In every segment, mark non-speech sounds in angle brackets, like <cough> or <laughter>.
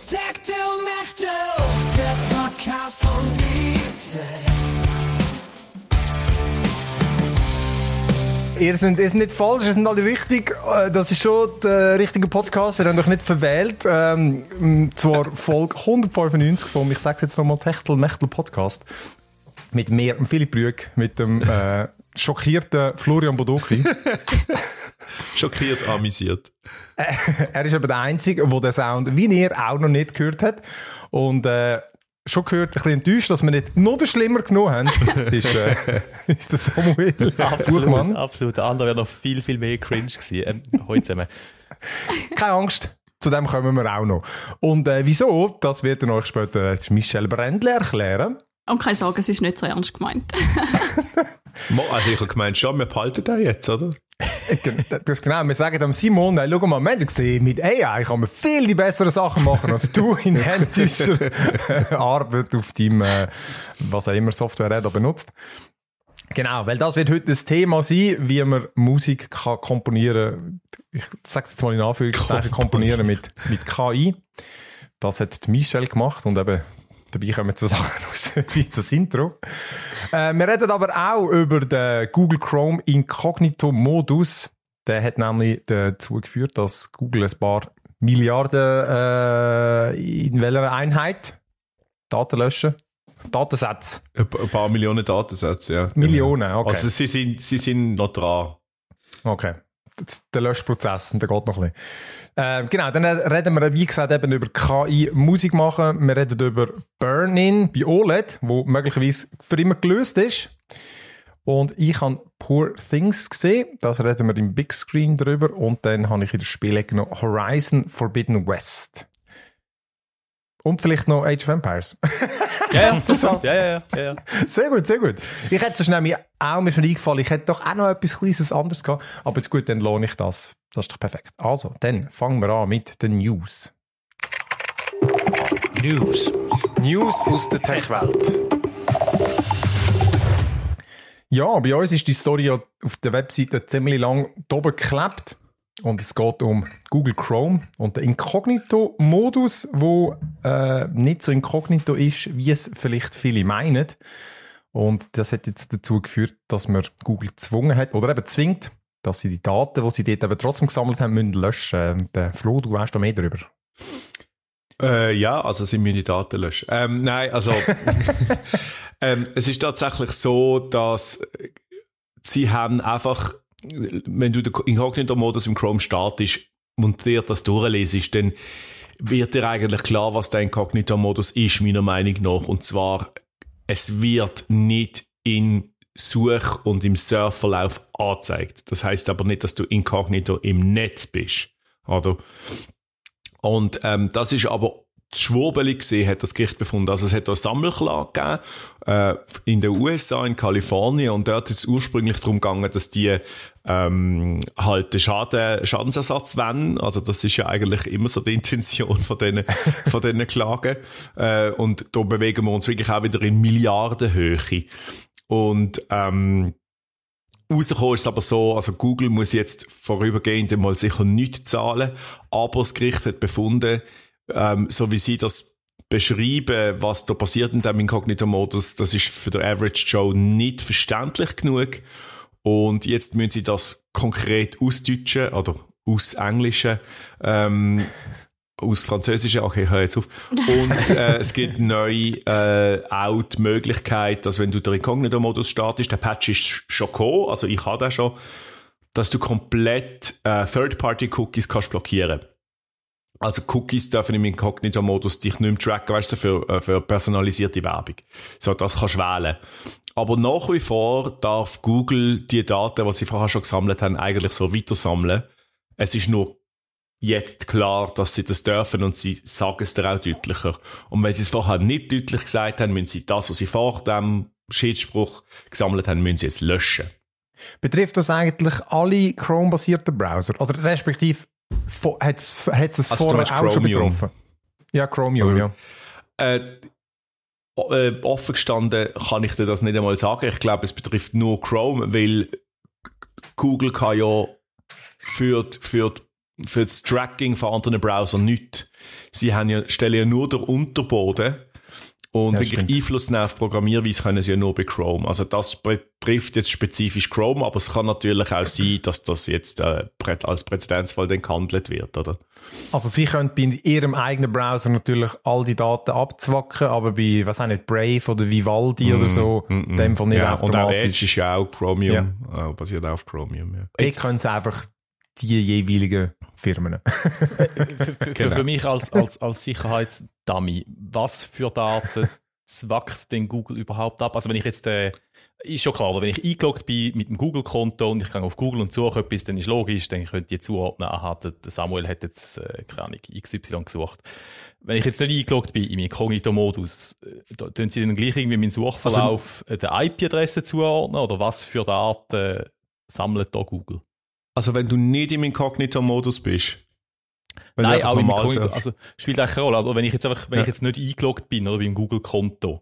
Tag du, Mach der Podcast von Miete. Ihr seid nicht falsch, ihr seid alle richtig. Äh, das ist schon der äh, richtige Podcast. Ihr habt euch nicht verwählt. Ähm, zwar Folge 195 vom, ich sag's jetzt nochmal, Techtel Mechtel Podcast. Mit mir, Philipp Brügg, mit dem äh, schockierten Florian Bodoki. <laughs> <laughs> Schockiert, amüsiert. Äh, er ist aber der Einzige, der den Sound wie ihr auch noch nicht gehört hat. Und äh, schon gehört, ein bisschen enttäuscht, dass wir nicht nur den schlimmer genommen haben, <laughs> ist, äh, ist der Samuel <laughs> absolut, Buchmann. Absolut, der andere wäre noch viel, viel mehr cringe gewesen. Ähm, heute zusammen. Keine Angst, zu dem kommen wir auch noch. Und äh, wieso, das wird er euch später äh, Michel Brändle erklären. Und keine Sorge, es ist nicht so ernst gemeint. <laughs> also ich habe gemeint, schon, wir behalten den jetzt, oder? Äh, das genau, wir sagen dem Simon, hey, schau mal, wir haben gesehen, mit AI kann man viel die besseren Sachen machen, als du <laughs> in händischer <laughs> Arbeit auf deinem, äh, was auch immer, Software da benutzt. Genau, weil das wird heute das Thema sein, wie man Musik kann komponieren Ich sage es jetzt mal in Anführungszeichen, komponieren mit, mit KI. Das hat Michelle gemacht und eben Dabei kommen so Sachen <laughs> raus wie das Intro. Äh, wir reden aber auch über den Google Chrome Incognito Modus. Der hat nämlich dazu geführt, dass Google ein paar Milliarden äh, in welcher Einheit Daten löschen. Datensätze. Ein paar Millionen Datensätze, ja. Millionen, okay. Also sie sind, sie sind noch dran. Okay der Löschprozess und der geht noch ein bisschen. Äh, genau, dann reden wir, wie gesagt, eben über KI Musik machen. Wir reden über Burn-In bei OLED, wo möglicherweise für immer gelöst ist. Und ich habe Poor Things gesehen. Das reden wir im Big Screen drüber. Und dann habe ich in der Spiele noch Horizon Forbidden West. Und vielleicht noch Age of Empires. <laughs> ja, ja, ja, ja, ja, Sehr gut, sehr gut. Ich hätte es schnell mir auch mir eingefallen, ich hätte doch auch noch etwas Kleines anderes gehabt. Aber jetzt gut, dann lohne ich das. Das ist doch perfekt. Also, dann fangen wir an mit den News. News. News aus der Tech-Welt. Ja, bei uns ist die Story auf der Webseite ziemlich lang oben geklebt. Und es geht um Google Chrome und den Inkognito-Modus, wo äh, nicht so inkognito ist, wie es vielleicht viele meinen. Und das hat jetzt dazu geführt, dass man Google gezwungen hat oder eben zwingt, dass sie die Daten, die sie dort eben trotzdem gesammelt haben, müssen löschen. müssen. äh, Flo, du weißt da mehr darüber. Äh, ja, also sie müssen die Daten löschen. Ähm, nein, also <laughs> <laughs> ähm, es ist tatsächlich so, dass sie haben einfach wenn du den Inkognito-Modus im Chrome startest und dir das durchlesest, dann wird dir eigentlich klar, was dein Inkognito-Modus ist, meiner Meinung nach. Und zwar, es wird nicht in Such- und im Surfverlauf angezeigt. Das heißt aber nicht, dass du inkognito im Netz bist. Oder? Also, und ähm, das ist aber zu gesehen, hat das Gericht befunden. Also es hat eine Sammelklage gegeben, äh, in den USA, in Kalifornien, und dort ist es ursprünglich darum gegangen, dass die ähm, halt den Schaden, Schadensersatz wollen. Also das ist ja eigentlich immer so die Intention von diesen, <laughs> von diesen Klagen. Äh, und da bewegen wir uns wirklich auch wieder in Milliardenhöhe. Und ähm, Rausgekommen ist aber so, also Google muss jetzt vorübergehend mal sicher nichts zahlen, aber das Gericht hat befunden, ähm, so wie sie das beschreiben, was da passiert in dem Inkognito-Modus, das ist für den Average Joe nicht verständlich genug. Und jetzt müssen sie das konkret ausdeutschen oder aus Englischen, ähm, <laughs> aus Französischen, okay, ich höre jetzt auf. Und äh, es gibt neu äh, auch die Möglichkeit, dass wenn du den Incognito-Modus startest, der Patch ist schon gekommen, also ich habe den schon, dass du komplett äh, Third-Party-Cookies kannst blockieren kannst. Also Cookies dürfen im Inkognito-Modus dich nicht mehr tracken, weißt du, für, äh, für personalisierte Werbung. So, das kannst du wählen. Aber nach wie vor darf Google die Daten, die sie vorher schon gesammelt haben, eigentlich so weiter sammeln. Es ist nur jetzt klar, dass sie das dürfen und sie sagen es dir auch deutlicher. Und wenn sie es vorher nicht deutlich gesagt haben, müssen sie das, was sie vor dem Schiedsspruch gesammelt haben, müssen sie jetzt löschen. Betrifft das eigentlich alle Chrome-basierten Browser? Oder respektive hat es es also vorher auch Chromium. schon betroffen? Ja, Chromium, ja. ja. Äh, äh, offen gestanden kann ich dir das nicht einmal sagen. Ich glaube, es betrifft nur Chrome, weil Google kann ja für, für, für das Tracking von anderen Browsern nichts. Sie haben ja, stellen ja nur den Unterboden und ja, wirklich Einfluss nehmen auf Programmierweise können sie ja nur bei Chrome. Also das betrifft jetzt spezifisch Chrome, aber es kann natürlich auch sein, dass das jetzt äh, als Präzedenzfall dann gehandelt wird, oder? Also sie können bei ihrem eigenen Browser natürlich all die Daten abzwacken, aber bei, was auch nicht, Brave oder Vivaldi mm, oder so, mm, mm. mm. dem von nicht ja, automatisch. Und auch Edge ist ja auch Chromium, ja. Äh, basiert auf Chromium, ja. Die können es einfach die jeweiligen Firmen. <laughs> für, für, genau. für, mich als, als, als Sicherheitsdummy, was für Daten zwackt denn Google überhaupt ab? Also wenn ich jetzt, äh, ist schon klar, wenn ich eingeloggt bin mit dem Google-Konto und ich gehe auf Google und suche etwas, dann ist logisch, dann könnt ihr zuordnen, aha, Samuel hat jetzt, äh, keine Ahnung, XY gesucht. Wenn ich jetzt nicht eingeloggt bin im Inkognito-Modus, äh, tun sie dann gleich irgendwie meinen Suchverlauf also, der IP-Adresse zuordnen oder was für Daten sammelt da Google? Also wenn du nicht im Inkognito-Modus bist. Wenn Nein, auch im Inkognito. Also spielt eigentlich keine Rolle. Aber also, wenn ich jetzt einfach, wenn ja. ich jetzt nicht eingeloggt bin oder beim Google-Konto,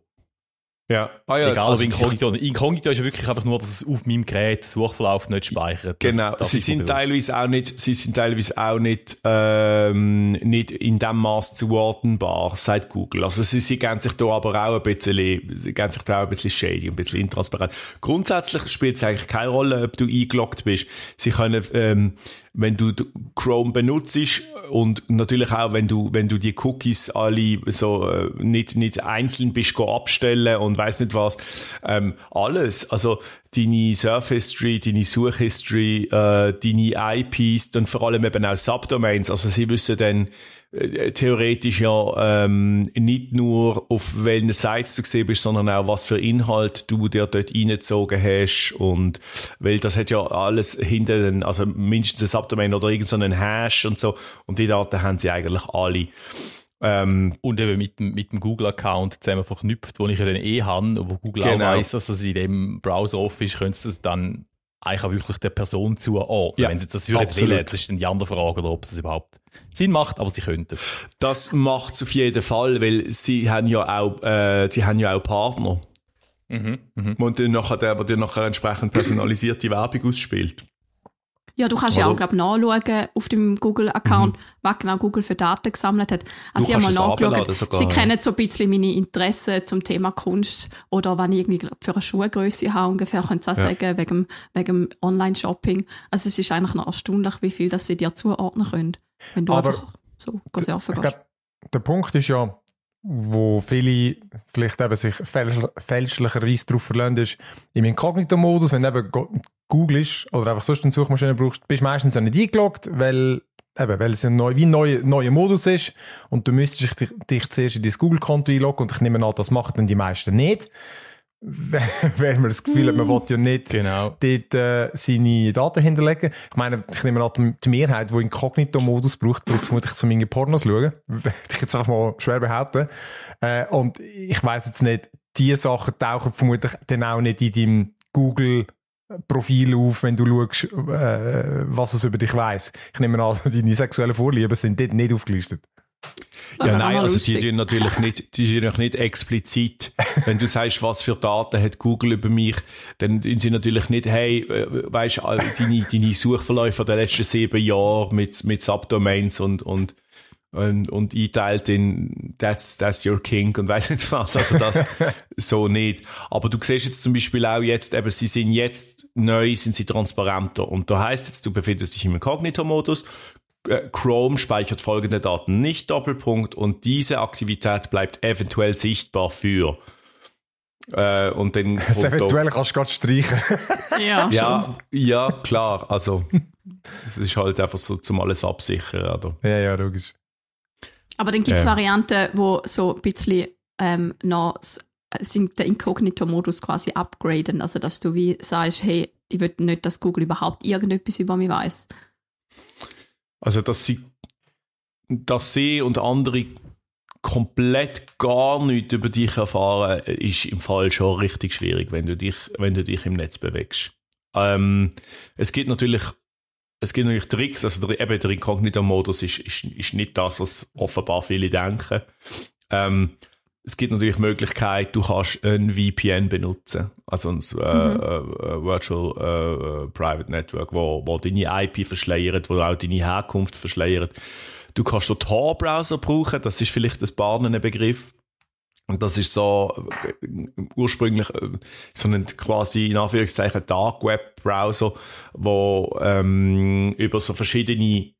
ja. Ah, ja Egal ob also Inkognito Inkognito ist ja wirklich einfach nur, dass es auf meinem Gerät Suchverlauf nicht speichert. Genau. Das, sie sind teilweise auch nicht, sie sind teilweise auch nicht, ähm, nicht in dem Maß zuordnenbar, sagt Google. Also sie, sie gehen sich da aber auch ein bisschen, sie gehen sich da auch ein bisschen shady, ein bisschen intransparent. Grundsätzlich spielt es eigentlich keine Rolle, ob du eingeloggt bist. Sie können, ähm, wenn du Chrome benutzt und natürlich auch, wenn du, wenn du die Cookies alle so äh, nicht, nicht einzeln bist, go abstellen und weiß nicht was, ähm, alles. Also deine Surf History, deine Such History, äh, deine IPs, und vor allem eben auch Subdomains. Also sie wissen dann äh, theoretisch ja ähm, nicht nur auf welchen Sites du gesehen bist, sondern auch was für Inhalt du dir dort reingezogen hast und weil das hat ja alles hinter den, also mindestens ein Subdomain oder irgendeinen Hash und so und die Daten haben sie eigentlich alle. Ähm, und eben mit, mit dem Google-Account zusammen verknüpft, wo ich ja dann eh habe, und wo Google genau. auch weiss, dass das in dem Browser offen ist, könntest du es dann eigentlich auch wirklich der Person zuordnen. Ja, Wenn sie das würden wollen, das ist dann die andere Frage, ob das überhaupt Sinn macht, aber sie könnten. Das macht es auf jeden Fall, weil sie haben ja auch, äh, sie haben ja auch Partner. Mhm, mh. Und dann nachher der, der dir nachher entsprechend personalisierte Werbung ausspielt. Ja, du kannst Oder? ja auch, glaube nachschauen auf dem Google-Account, mhm. was genau Google für Daten gesammelt hat. Also du ich habe mal nachgeschaut. Sogar, Sie ja. kennen so ein bisschen meine Interessen zum Thema Kunst oder wenn ich irgendwie glaub, für eine Schuhgröße habe ungefähr, können Sie auch ja. sagen, wegen, wegen Online-Shopping. Also es ist eigentlich noch erstaunlich, wie viel das Sie dir zuordnen können, wenn du Aber einfach so surfen gehst. Der Punkt ist ja, wo viele vielleicht eben sich fälschlicherweise darauf verlassen, ist im Inkognito-Modus, wenn eben googelst oder einfach sonst eine Suchmaschine brauchst, bist du meistens ja nicht eingeloggt, weil, eben, weil es ein neu, wie ein neuer, neuer Modus ist und du müsstest dich, dich zuerst in dein Google-Konto einloggen und ich nehme an, das machen dann die meisten nicht. <laughs> wenn man das Gefühl hat, man will ja nicht genau. dort äh, seine Daten hinterlegen. Ich meine, ich nehme an, die Mehrheit, die Inkognito-Modus braucht, braucht ich zu meinen Pornos schauen. <laughs> Würde ich jetzt einfach mal schwer behaupten. Äh, und ich weiss jetzt nicht, diese Sachen tauchen vermutlich dann auch nicht in deinem Google Profil auf, wenn du schaust, äh, was es über dich weiß. Ich nehme an, <laughs> deine sexuellen Vorlieben sind dort nicht aufgelistet. Ja, ja ah, nein, ah, also die sind natürlich nicht, die sind nicht explizit. <laughs> Wenn du sagst, was für Daten hat Google über mich, dann sind sie natürlich nicht, hey, äh, weißt du, deine, deine Suchverläufe der letzten sieben Jahre mit, mit Subdomains und, und ähm, und, und einteilt in that's, that's your king und <laughs> weiß nicht was. Also das <laughs> so nicht. Aber du siehst jetzt zum Beispiel auch jetzt, eben, sie sind jetzt neu, sind sie transparenter. Und da heißt jetzt, du befindest dich im Inkognito-Modus. Äh, Chrome speichert folgende Daten nicht Doppelpunkt und diese Aktivität bleibt eventuell sichtbar für. Äh, und dann. Das <laughs> also eventuell kannst du gerade streichen. ja, ja, ja, klar. Also, es ist halt einfach so, zum alles absichern, oder? Ja, ja, logisch. Aber dann gibt es ähm. Varianten, wo so ein bisschen ähm, noch den Inkognito-Modus quasi upgraden, also dass du wie sagst, hey, ich will nicht, dass Google überhaupt irgendetwas über mich weiß. Also dass sie, dass sie und andere komplett gar nichts über dich erfahren, ist im Fall schon richtig schwierig, wenn du dich, wenn du dich im Netz bewegst. Ähm, es gibt natürlich es gibt natürlich Tricks, also der, eben der Inkognito-Modus ist, ist, ist nicht das, was offenbar viele denken. Ähm, es gibt natürlich Möglichkeiten, du kannst ein VPN benutzen, also ein äh, mhm. äh, Virtual äh, äh, Private Network, wo, wo deine IP verschleiert, wo auch deine Herkunft verschleiert. Du kannst den Tor-Browser brauchen, das ist vielleicht ein Bahnenbegriff. Begriff. Und das ist so ursprünglich äh, so ein quasi in Anführungszeichen Dark Web Browser, wo ähm, über so verschiedene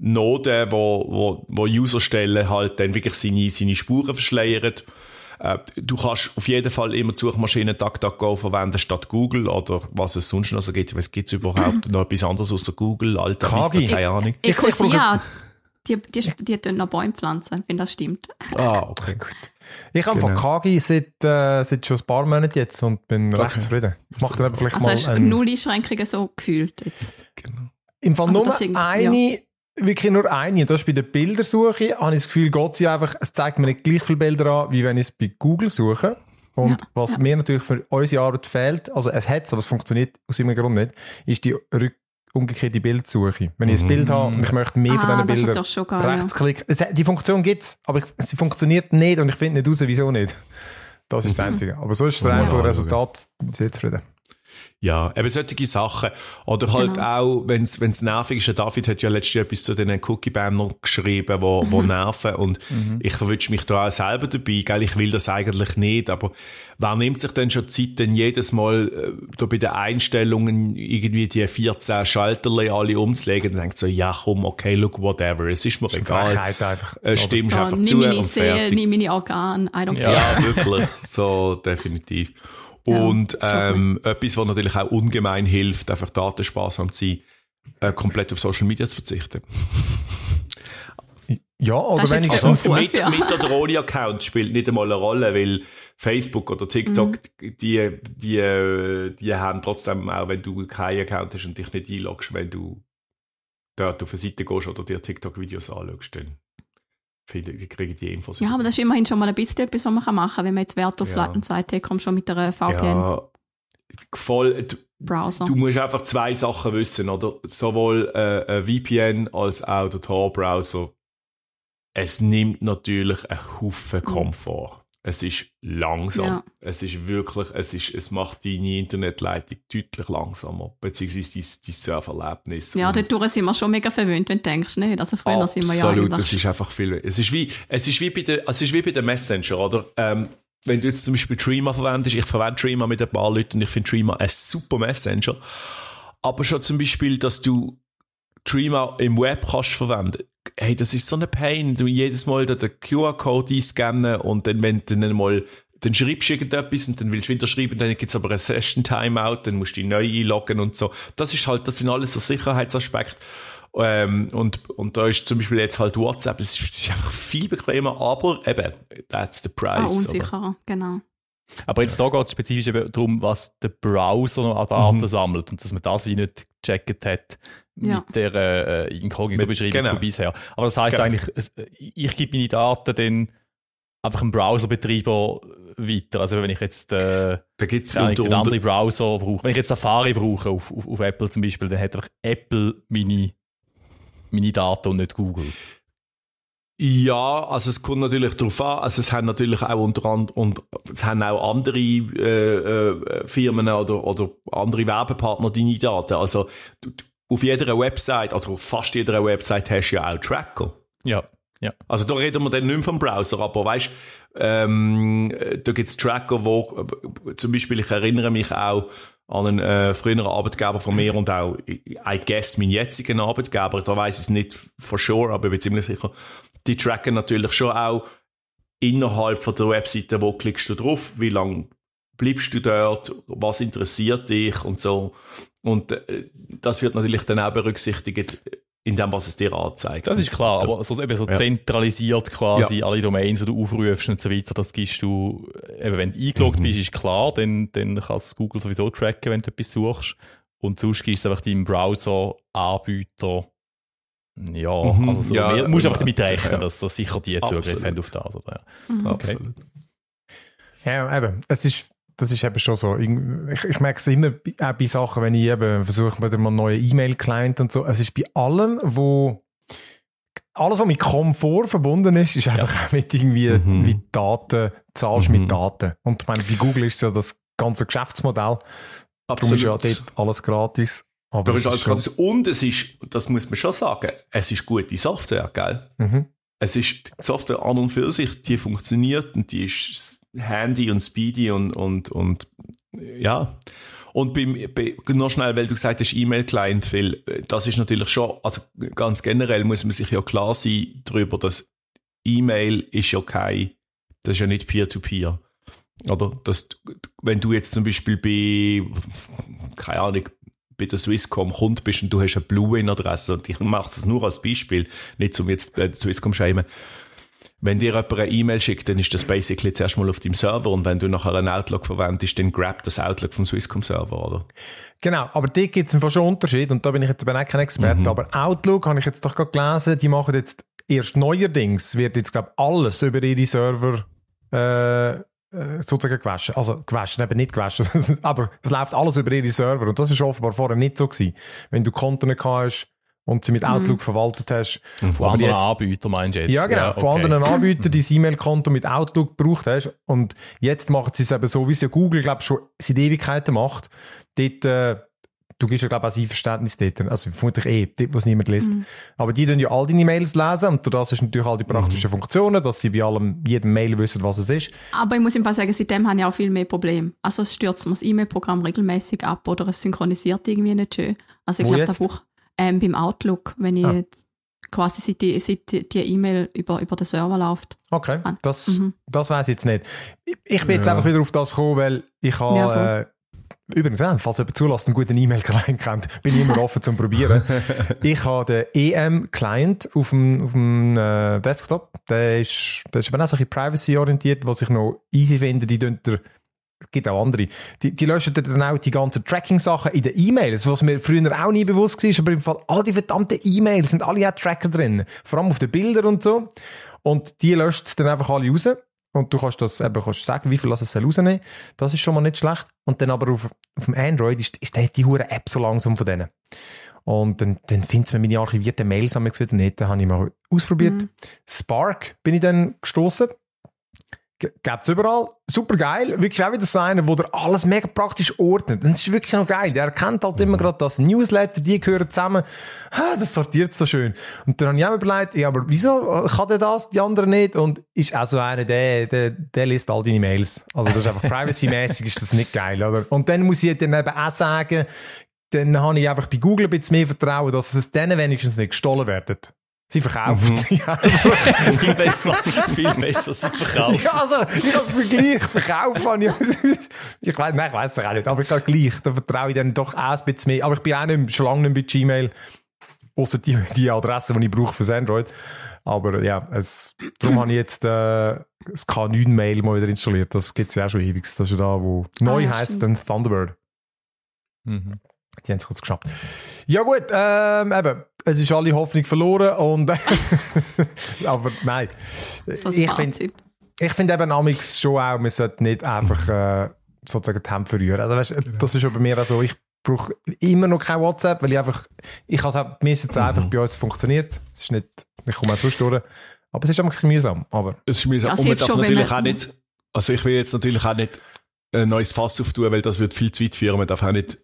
Noden, wo, wo, wo User stellen, halt dann wirklich seine, seine Spuren verschleiert. Äh, du kannst auf jeden Fall immer Suchmaschinen DuckDuckGo verwenden statt Google oder was es sonst noch so gibt. Was gibt es überhaupt <clears throat> noch etwas anderes außer Google? Alter, Kagi. Mister, keine Ahnung. Ich, ich, ich, ich, die, die, die, die noch Bäume pflanzen, wenn das stimmt. Ah, okay, gut. Ich habe genau. von Kagi seit, äh, seit schon ein paar Monaten jetzt und bin okay. recht zufrieden. Ich mache dann vielleicht also mal hast du null Einschränkungen so gefühlt jetzt? Genau. Im Fall also nur eine... Ja wirklich nur eine. Das ist bei der Bildersuche, habe ich das Gefühl, Gott sei einfach, es zeigt mir nicht gleich viele Bilder an, wie wenn ich es bei Google suche. Und ja, was ja. mir natürlich für unsere Arbeit fehlt, also es hat es, aber es funktioniert aus irgendeinem Grund nicht, ist die Rück umgekehrt die Bildsuche. Wenn ich ein mhm. Bild habe und ich möchte mehr Aha, von ah, diesen Bildern, schon geil, Rechtsklick. Ja. Die Funktion gibt es, aber sie funktioniert nicht und ich finde nicht raus, wieso nicht. Das ist das mhm. Einzige. Aber sonst rein ja. von Resultat sehr zufrieden. Ja, eben solche Sachen. Oder halt genau. auch, wenn es nervig ist, der David hat ja letztes Jahr etwas zu den Cookie-Bannern geschrieben, wo, mhm. wo nerven und mhm. ich wünsche mich da auch selber dabei, gell? ich will das eigentlich nicht, aber wer nimmt sich denn schon Zeit, denn jedes Mal äh, da bei den Einstellungen irgendwie die 14 Schalterle alle umzulegen und denkt so, ja komm, okay, look, whatever, es ist mir egal. Einfach, äh, stimmst oh, einfach nimm zu meine Seele, Nimm meine Organe, I don't care. Ja, wirklich, so definitiv. Und ja, ähm, etwas, was natürlich auch ungemein hilft, einfach datensparsam zu sein, äh, komplett auf Social Media zu verzichten. Ja, oder wenn ich also so mit, ja. mit der Drohne-Account spielt nicht einmal eine Rolle, weil Facebook oder TikTok, mhm. die, die, die haben trotzdem auch, wenn du keinen Account hast und dich nicht einloggst, wenn du dort auf eine Seite gehst oder dir TikTok-Videos anschaust, dann viele kriegen die Infos. Ja, aber das ist immerhin schon mal ein bisschen etwas, was man machen kann, wenn man jetzt Wert auf ja. Latten sagt, hey, komm schon mit der VPN. Ja, voll, äh, du, Browser. Du musst einfach zwei Sachen wissen, oder? Sowohl äh, VPN als auch der Tor-Browser. Es nimmt natürlich einen Haufen mhm. Komfort. Es ist langsam. Ja. Es ist wirklich, es, ist, es macht deine Internetleitung deutlich langsamer, beziehungsweise dein, dein Surferlebnis. Ja, dadurch sind wir schon mega verwöhnt, wenn du denkst, nicht? Also früher Absolut, sind wir ja Absolut, es ist einfach viel. Es ist wie, es ist wie, bei, der, es ist wie bei der Messenger, oder? Ähm, wenn du jetzt zum Beispiel Trima verwendest, ich verwende Trima mit ein paar Leuten und ich finde Trima ein super Messenger. Aber schon zum Beispiel, dass du Trima im Web kannst verwenden hey, das ist so eine Pain, du jedes Mal den QR-Code einscannen und dann, wenn du dann mal dann schreibst du irgendetwas und dann willst du wieder schreiben, dann es aber eine Session Timeout, dann musst du dich neu einloggen und so. Das ist halt, das sind alles so Sicherheitsaspekte. Ähm, und, und da ist zum Beispiel jetzt halt WhatsApp, es ist, einfach viel bequemer, aber eben, that's the price. Ah, unsicherer, oder? genau. Aber jetzt da geht es spezifisch darum, was der Browser noch an Daten mhm. sammelt und dass man das wie nicht gecheckt hat, ja. mit der äh, Inkognito-Beschreibung genau. von bisher. Aber das heisst genau. eigentlich, ich gebe meine Daten dann einfach einem Browserbetreiber weiter. Also wenn ich jetzt äh, einen anderen Browser brauche, wenn ich jetzt Safari brauche auf, auf, auf Apple zum Beispiel, dann hat einfach Apple meine, meine Daten und nicht Google. Ja, also es kommt natürlich darauf an, also es haben natürlich auch unter anderem, und es haben auch andere äh, äh, Firmen oder, oder andere Werbepartner deine Daten. Also du, auf jeder Website, also auf fast jeder Website, hast du ja auch Tracker. Ja. Ja. Also da reden wir dann nicht mehr vom Browser, aber weißt, ähm, da es Tracker, wo äh, zum Beispiel, ich erinnere mich auch an einen äh, früheren Arbeitgeber von mir und auch, I guess, meinen jetzigen Arbeitgeber, da weiß es nicht for sure, aber ich bin ziemlich sicher, die tracken natürlich schon auch innerhalb von der Webseite, wo klickst du drauf, wie lange bleibst du dort, was interessiert dich und so. Und äh, das wird natürlich dann auch berücksichtigt in dem, was es dir anzeigt. Das ist klar, aber so, eben so ja. zentralisiert quasi ja. alle Domains, die du aufrufst und so weiter, das gibst du, äh, eben wenn du eingeloggt mhm. bist, ist klar, dann, dann kann Google sowieso tracken, wenn du etwas suchst. Und sonst gibst du einfach deinem Browser Anbieter ja, mhm. also so, ja, mehr, musst einfach damit rechnen, ja. dass, dass sicher die Zugriff haben auf das. Oder? Mhm. Okay. Ja, eben. Es ist das ist eben schon so. Ich, ich merke es immer auch bei Sachen, wenn ich eben versuche, wieder mal neuen E-Mail-Client und so. Es ist bei allem, wo alles, was mit Komfort verbunden ist, ist einfach ja. mit irgendwie mhm. mit Daten, zahlst mhm. mit Daten. Und ich meine, bei Google ist es ja das ganze Geschäftsmodell. Absolut. Darum ist ja dort alles gratis. Aber ist alles gratis. Und es ist, das muss man schon sagen, es ist gute Software, gell? Mhm. Es ist, die Software an und für sich, die funktioniert und die ist handy und speedy und, und, und ja. Und beim, bei, noch schnell, weil du gesagt hast, E-Mail-Client, Phil, das ist natürlich schon, also ganz generell muss man sich ja klar sein darüber, dass E-Mail ist ja kein, das ist ja nicht Peer-to-Peer. -Peer. Oder, dass, wenn du jetzt zum Beispiel bei, keine Ahnung, bei der Swisscom Kund bist und du hast eine Blue-In-Adresse, und ich mache das nur als Beispiel, nicht um jetzt äh, Swisscom schämen, wenn dir jemand eine E-Mail schickt, dann ist das basically zuerst mal auf deinem Server und wenn du nachher einen Outlook verwendest, dann grab das Outlook vom Swisscom-Server, oder? Genau, aber da gibt es einen schon Unterschied und da bin ich jetzt aber auch kein Experte, mhm. aber Outlook habe ich jetzt doch gerade gelesen, die machen jetzt erst neuerdings, wird jetzt glaube alles über ihre Server äh, äh, sozusagen gewaschen. Also gewaschen, eben nicht gewaschen, <laughs> aber es läuft alles über ihre Server und das ist offenbar vorher nicht so gewesen. Wenn du Konten hast, und sie mit mhm. Outlook mhm. verwaltet hast. Und von anderen jetzt, Anbietern meinst du jetzt? Ja, genau. Ja, okay. Von anderen Anbietern dein <laughs> E-Mail-Konto mit Outlook gebraucht hast. Und jetzt macht sie es eben so, wie es ja Google, glaube ich, schon seit Ewigkeiten macht. Dort, äh, du gibst ja, glaube ich, auch Einverständnis dort. Also vermutlich eh, dort, wo es niemand liest. Mhm. Aber die dann ja all deine Mails lesen und das ist natürlich all die mhm. praktischen mhm. Funktionen, dass sie bei allem, jedem Mail wissen, was es ist. Aber ich muss im Fall sagen, seitdem habe ich auch viel mehr Probleme. Also es stürzt mir das E-Mail-Programm regelmäßig ab oder es synchronisiert irgendwie nicht schön. Also ich glaube, da braucht ähm, beim Outlook, wenn ich ah. quasi seit die, seit die E-Mail über, über den Server läuft. Okay, ah, das, mhm. das weiß ich jetzt nicht. Ich, ich bin ja. jetzt einfach wieder auf das gekommen, weil ich habe... Ja, äh, übrigens, falls jemand zulässt einen guten E-Mail-Client kennt, bin ich immer offen zum Probieren. <laughs> Ich habe den EM-Client auf dem, auf dem äh, Desktop. Der ist, der ist aber auch so ein bisschen privacy-orientiert, was ich noch easy finde. Die dünnt gibt auch andere, die, die löschen dann auch die ganzen Tracking-Sachen in den E-Mails, was mir früher auch nie bewusst war, aber im Fall, all die verdammten E-Mails sind alle auch Tracker drin, vor allem auf den Bildern und so. Und die löscht es dann einfach alle raus. Und du kannst das eben kannst sagen, wie viel es rausnehmen Das ist schon mal nicht schlecht. Und dann aber auf, auf dem Android ist, ist die, die hure App so langsam von denen. Und dann, dann findet man meine archivierten Mails wieder nicht. Dann habe ich mal ausprobiert. Mhm. Spark bin ich dann gestoßen. Gibt es überall. Super geil. Wirklich auch wieder so einer, wo der alles mega praktisch ordnet. Und das ist wirklich noch geil. Der erkennt halt immer mhm. gerade das Newsletter, die gehören zusammen. das sortiert so schön. Und dann habe ich auch überlegt, ja, aber wieso äh, kann der das, die anderen nicht? Und ist auch so einer, der, der, der liest all deine Mails. Also das ist einfach <laughs> privacy-mäßig ist das nicht geil, oder? Und dann muss ich dann eben auch sagen, dann habe ich einfach bei Google ein bisschen mehr Vertrauen, dass es denen wenigstens nicht gestohlen wird. Sie verkauft mhm. ja. <laughs> viel besser, viel besser, sie verkauft. Ja, also, ich habe es mir gleich verkauft. Ich, weiß, es ich auch nicht, aber ich habe gleich, da vertraue ich dann doch auch ein bisschen mehr. Aber ich bin auch nicht, schon lange nicht bei Gmail, außer die, die Adresse, die ich brauche für Android. Aber ja, es, darum habe ich jetzt äh, das K9-Mail mal wieder installiert. Das gibt es ja auch schon ewig. Das ist ja da, wo ah, neu heisst, dann Thunderbird. Mhm. Die haben es kurz geschafft. Ja, gut, ähm, eben es ist alle Hoffnung verloren und <laughs> aber nein. So ich finde ich find eben Amix schon auch, man sollte nicht einfach äh, sozusagen die Hände verrühren. Also weißt, genau. das ist bei mir auch so, ich brauche immer noch kein WhatsApp, weil ich einfach, ich habe halt, mir ist jetzt einfach, mhm. bei uns funktioniert es, ist nicht, ich komme auch sonst durch, aber es ist ein bisschen mühsam. Aber. Es ist mühsam das und man darf natürlich auch nicht, also ich will jetzt natürlich auch nicht ein neues Fass aufzutun, weil das wird viel zu weit führen. Man darf auch nicht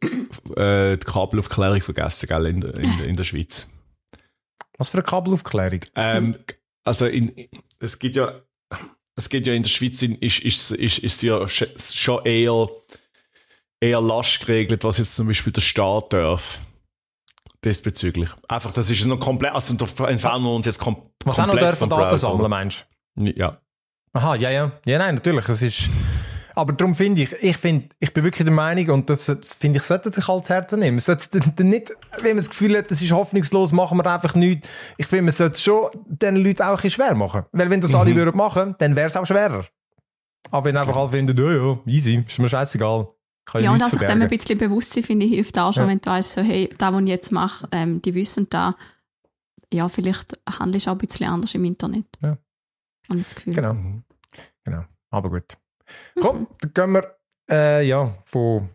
äh, die Kabelaufklärung vergessen, gell, in, in, in der Schweiz. Was für eine Kabelaufklärung? Ähm, also in, es gibt ja es gibt ja in der Schweiz in, ist, ist, ist, ist ja schon eher eher lasch geregelt, was jetzt zum Beispiel der Staat darf. Diesbezüglich. Einfach, das ist noch komplett, also da entfernen wir uns jetzt kom was komplett. Was auch noch dürfen Daten sammeln, meinst du? Ja. Aha, ja, ja. Ja, nein, natürlich. Es ist. Aber darum finde ich, ich, find, ich bin wirklich der Meinung, und das, finde ich, sollte sich zu Herzen nehmen. Sollte nicht, wenn man das Gefühl hat, das ist hoffnungslos, machen wir einfach nichts. Ich finde, man sollte schon den Leuten auch ein schwer machen. Weil wenn das mhm. alle würden machen, dann wäre es auch schwerer. Aber wenn einfach alle finden, ja, ja, easy, ist mir scheißegal. Kann ja, und dass ich also dem ein bisschen bewusst sein, finde ich, hilft auch schon, ja. wenn du weißt, so, hey, da, was ich jetzt mache, ähm, die wissen da, ja, vielleicht handelst du auch ein bisschen anders im Internet. Ja. Habe ich das Gefühl. Genau. genau. Aber gut. Komm, dann gehen wir äh, ja, von,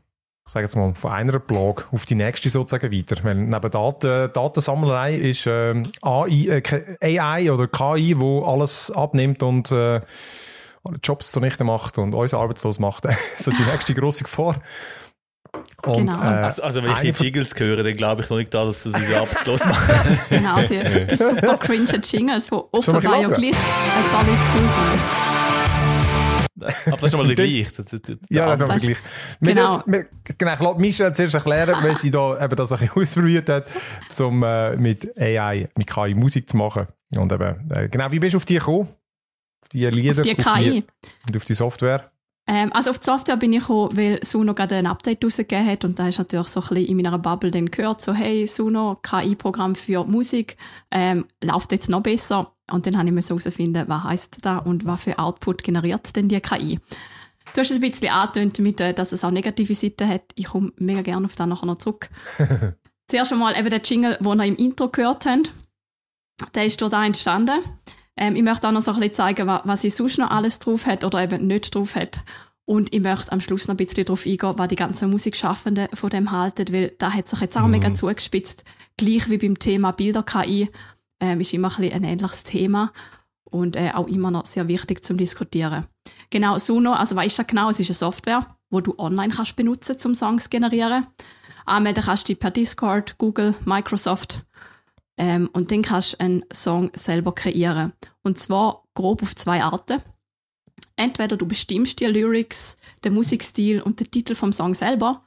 ich jetzt mal, von einer Blog auf die nächste sozusagen weiter. Weil neben Daten, Datensammlerei ist ähm, AI, äh, AI oder KI, wo alles abnimmt und äh, Jobs zunichte macht und uns arbeitslos macht. <laughs> so die nächste grosse Gefahr. Und, genau. Äh, also, also, wenn ich die Jingles höre, dann glaube ich noch nicht da, dass sie das arbeitslos <laughs> machen. genau, die, die super cringe Jingles, die offenbar ja gleich ein paar Leute cool sind. Aber das ist nochmal gleich. <laughs> ja, das ist gleich. Genau. Wir, genau, ich lasse Michel zuerst erklären, weil sie da eben das ein bisschen <laughs> ausprobiert hat, um äh, mit AI, mit KI Musik zu machen. Und eben, äh, genau, wie bist du auf die gekommen? Auf die Lieder? Auf die KI? Auf die, und auf die Software? Ähm, also auf die Software bin ich gekommen, weil Suno gerade ein Update rausgegeben hat und da hast du natürlich so ein bisschen in meiner Bubble dann gehört, so hey, Suno, KI-Programm für Musik, ähm, läuft jetzt noch besser und dann habe ich herausfinden, was heißt da und was für Output generiert denn die KI. Du hast es ein bisschen angetönt, mit, äh, dass es auch negative Seiten hat. Ich komme mega gerne auf das nachher noch zurück. <laughs> Zuerst einmal eben der Jingle, den wir im Intro gehört haben. Der ist dort entstanden. Ähm, ich möchte auch noch so ein bisschen zeigen, was sie sonst noch alles drauf hat oder eben nicht drauf hat. Und ich möchte am Schluss noch ein bisschen darauf eingehen, was die ganzen Musikschaffenden von dem halten, weil da hat sich jetzt auch mhm. mega zugespitzt. Gleich wie beim Thema Bilder-KI ähm, ist immer ein, ein ähnliches Thema und äh, auch immer noch sehr wichtig zum Diskutieren. Genau, Suno, also weißt du genau, es ist eine Software, wo du online kannst benutzen, um Songs zu generieren. Anmelden kannst du dich per Discord, Google, Microsoft ähm, und dann kannst du einen Song selber kreieren. Und zwar grob auf zwei Arten. Entweder du bestimmst die Lyrics, den Musikstil und den Titel vom Song selber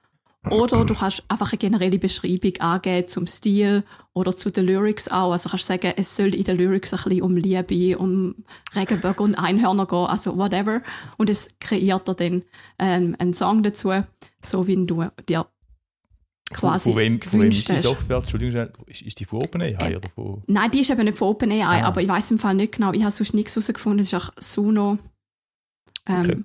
oder du kannst einfach eine generelle Beschreibung angeben zum Stil oder zu den Lyrics auch. Also kannst du sagen, es soll in den Lyrics ein bisschen um Liebe, um Regenbogen und Einhörner gehen, also whatever. Und es kreiert er dann ähm, einen Song dazu, so wie du dir quasi von, wem, von wem ist die Software? Entschuldigung, ist, ist die von OpenAI? Äh, oder von? Nein, die ist eben nicht von OpenAI, ah. aber ich weiß im Fall nicht genau. Ich habe sonst nichts herausgefunden. Es ist auch Suno. Ähm, okay.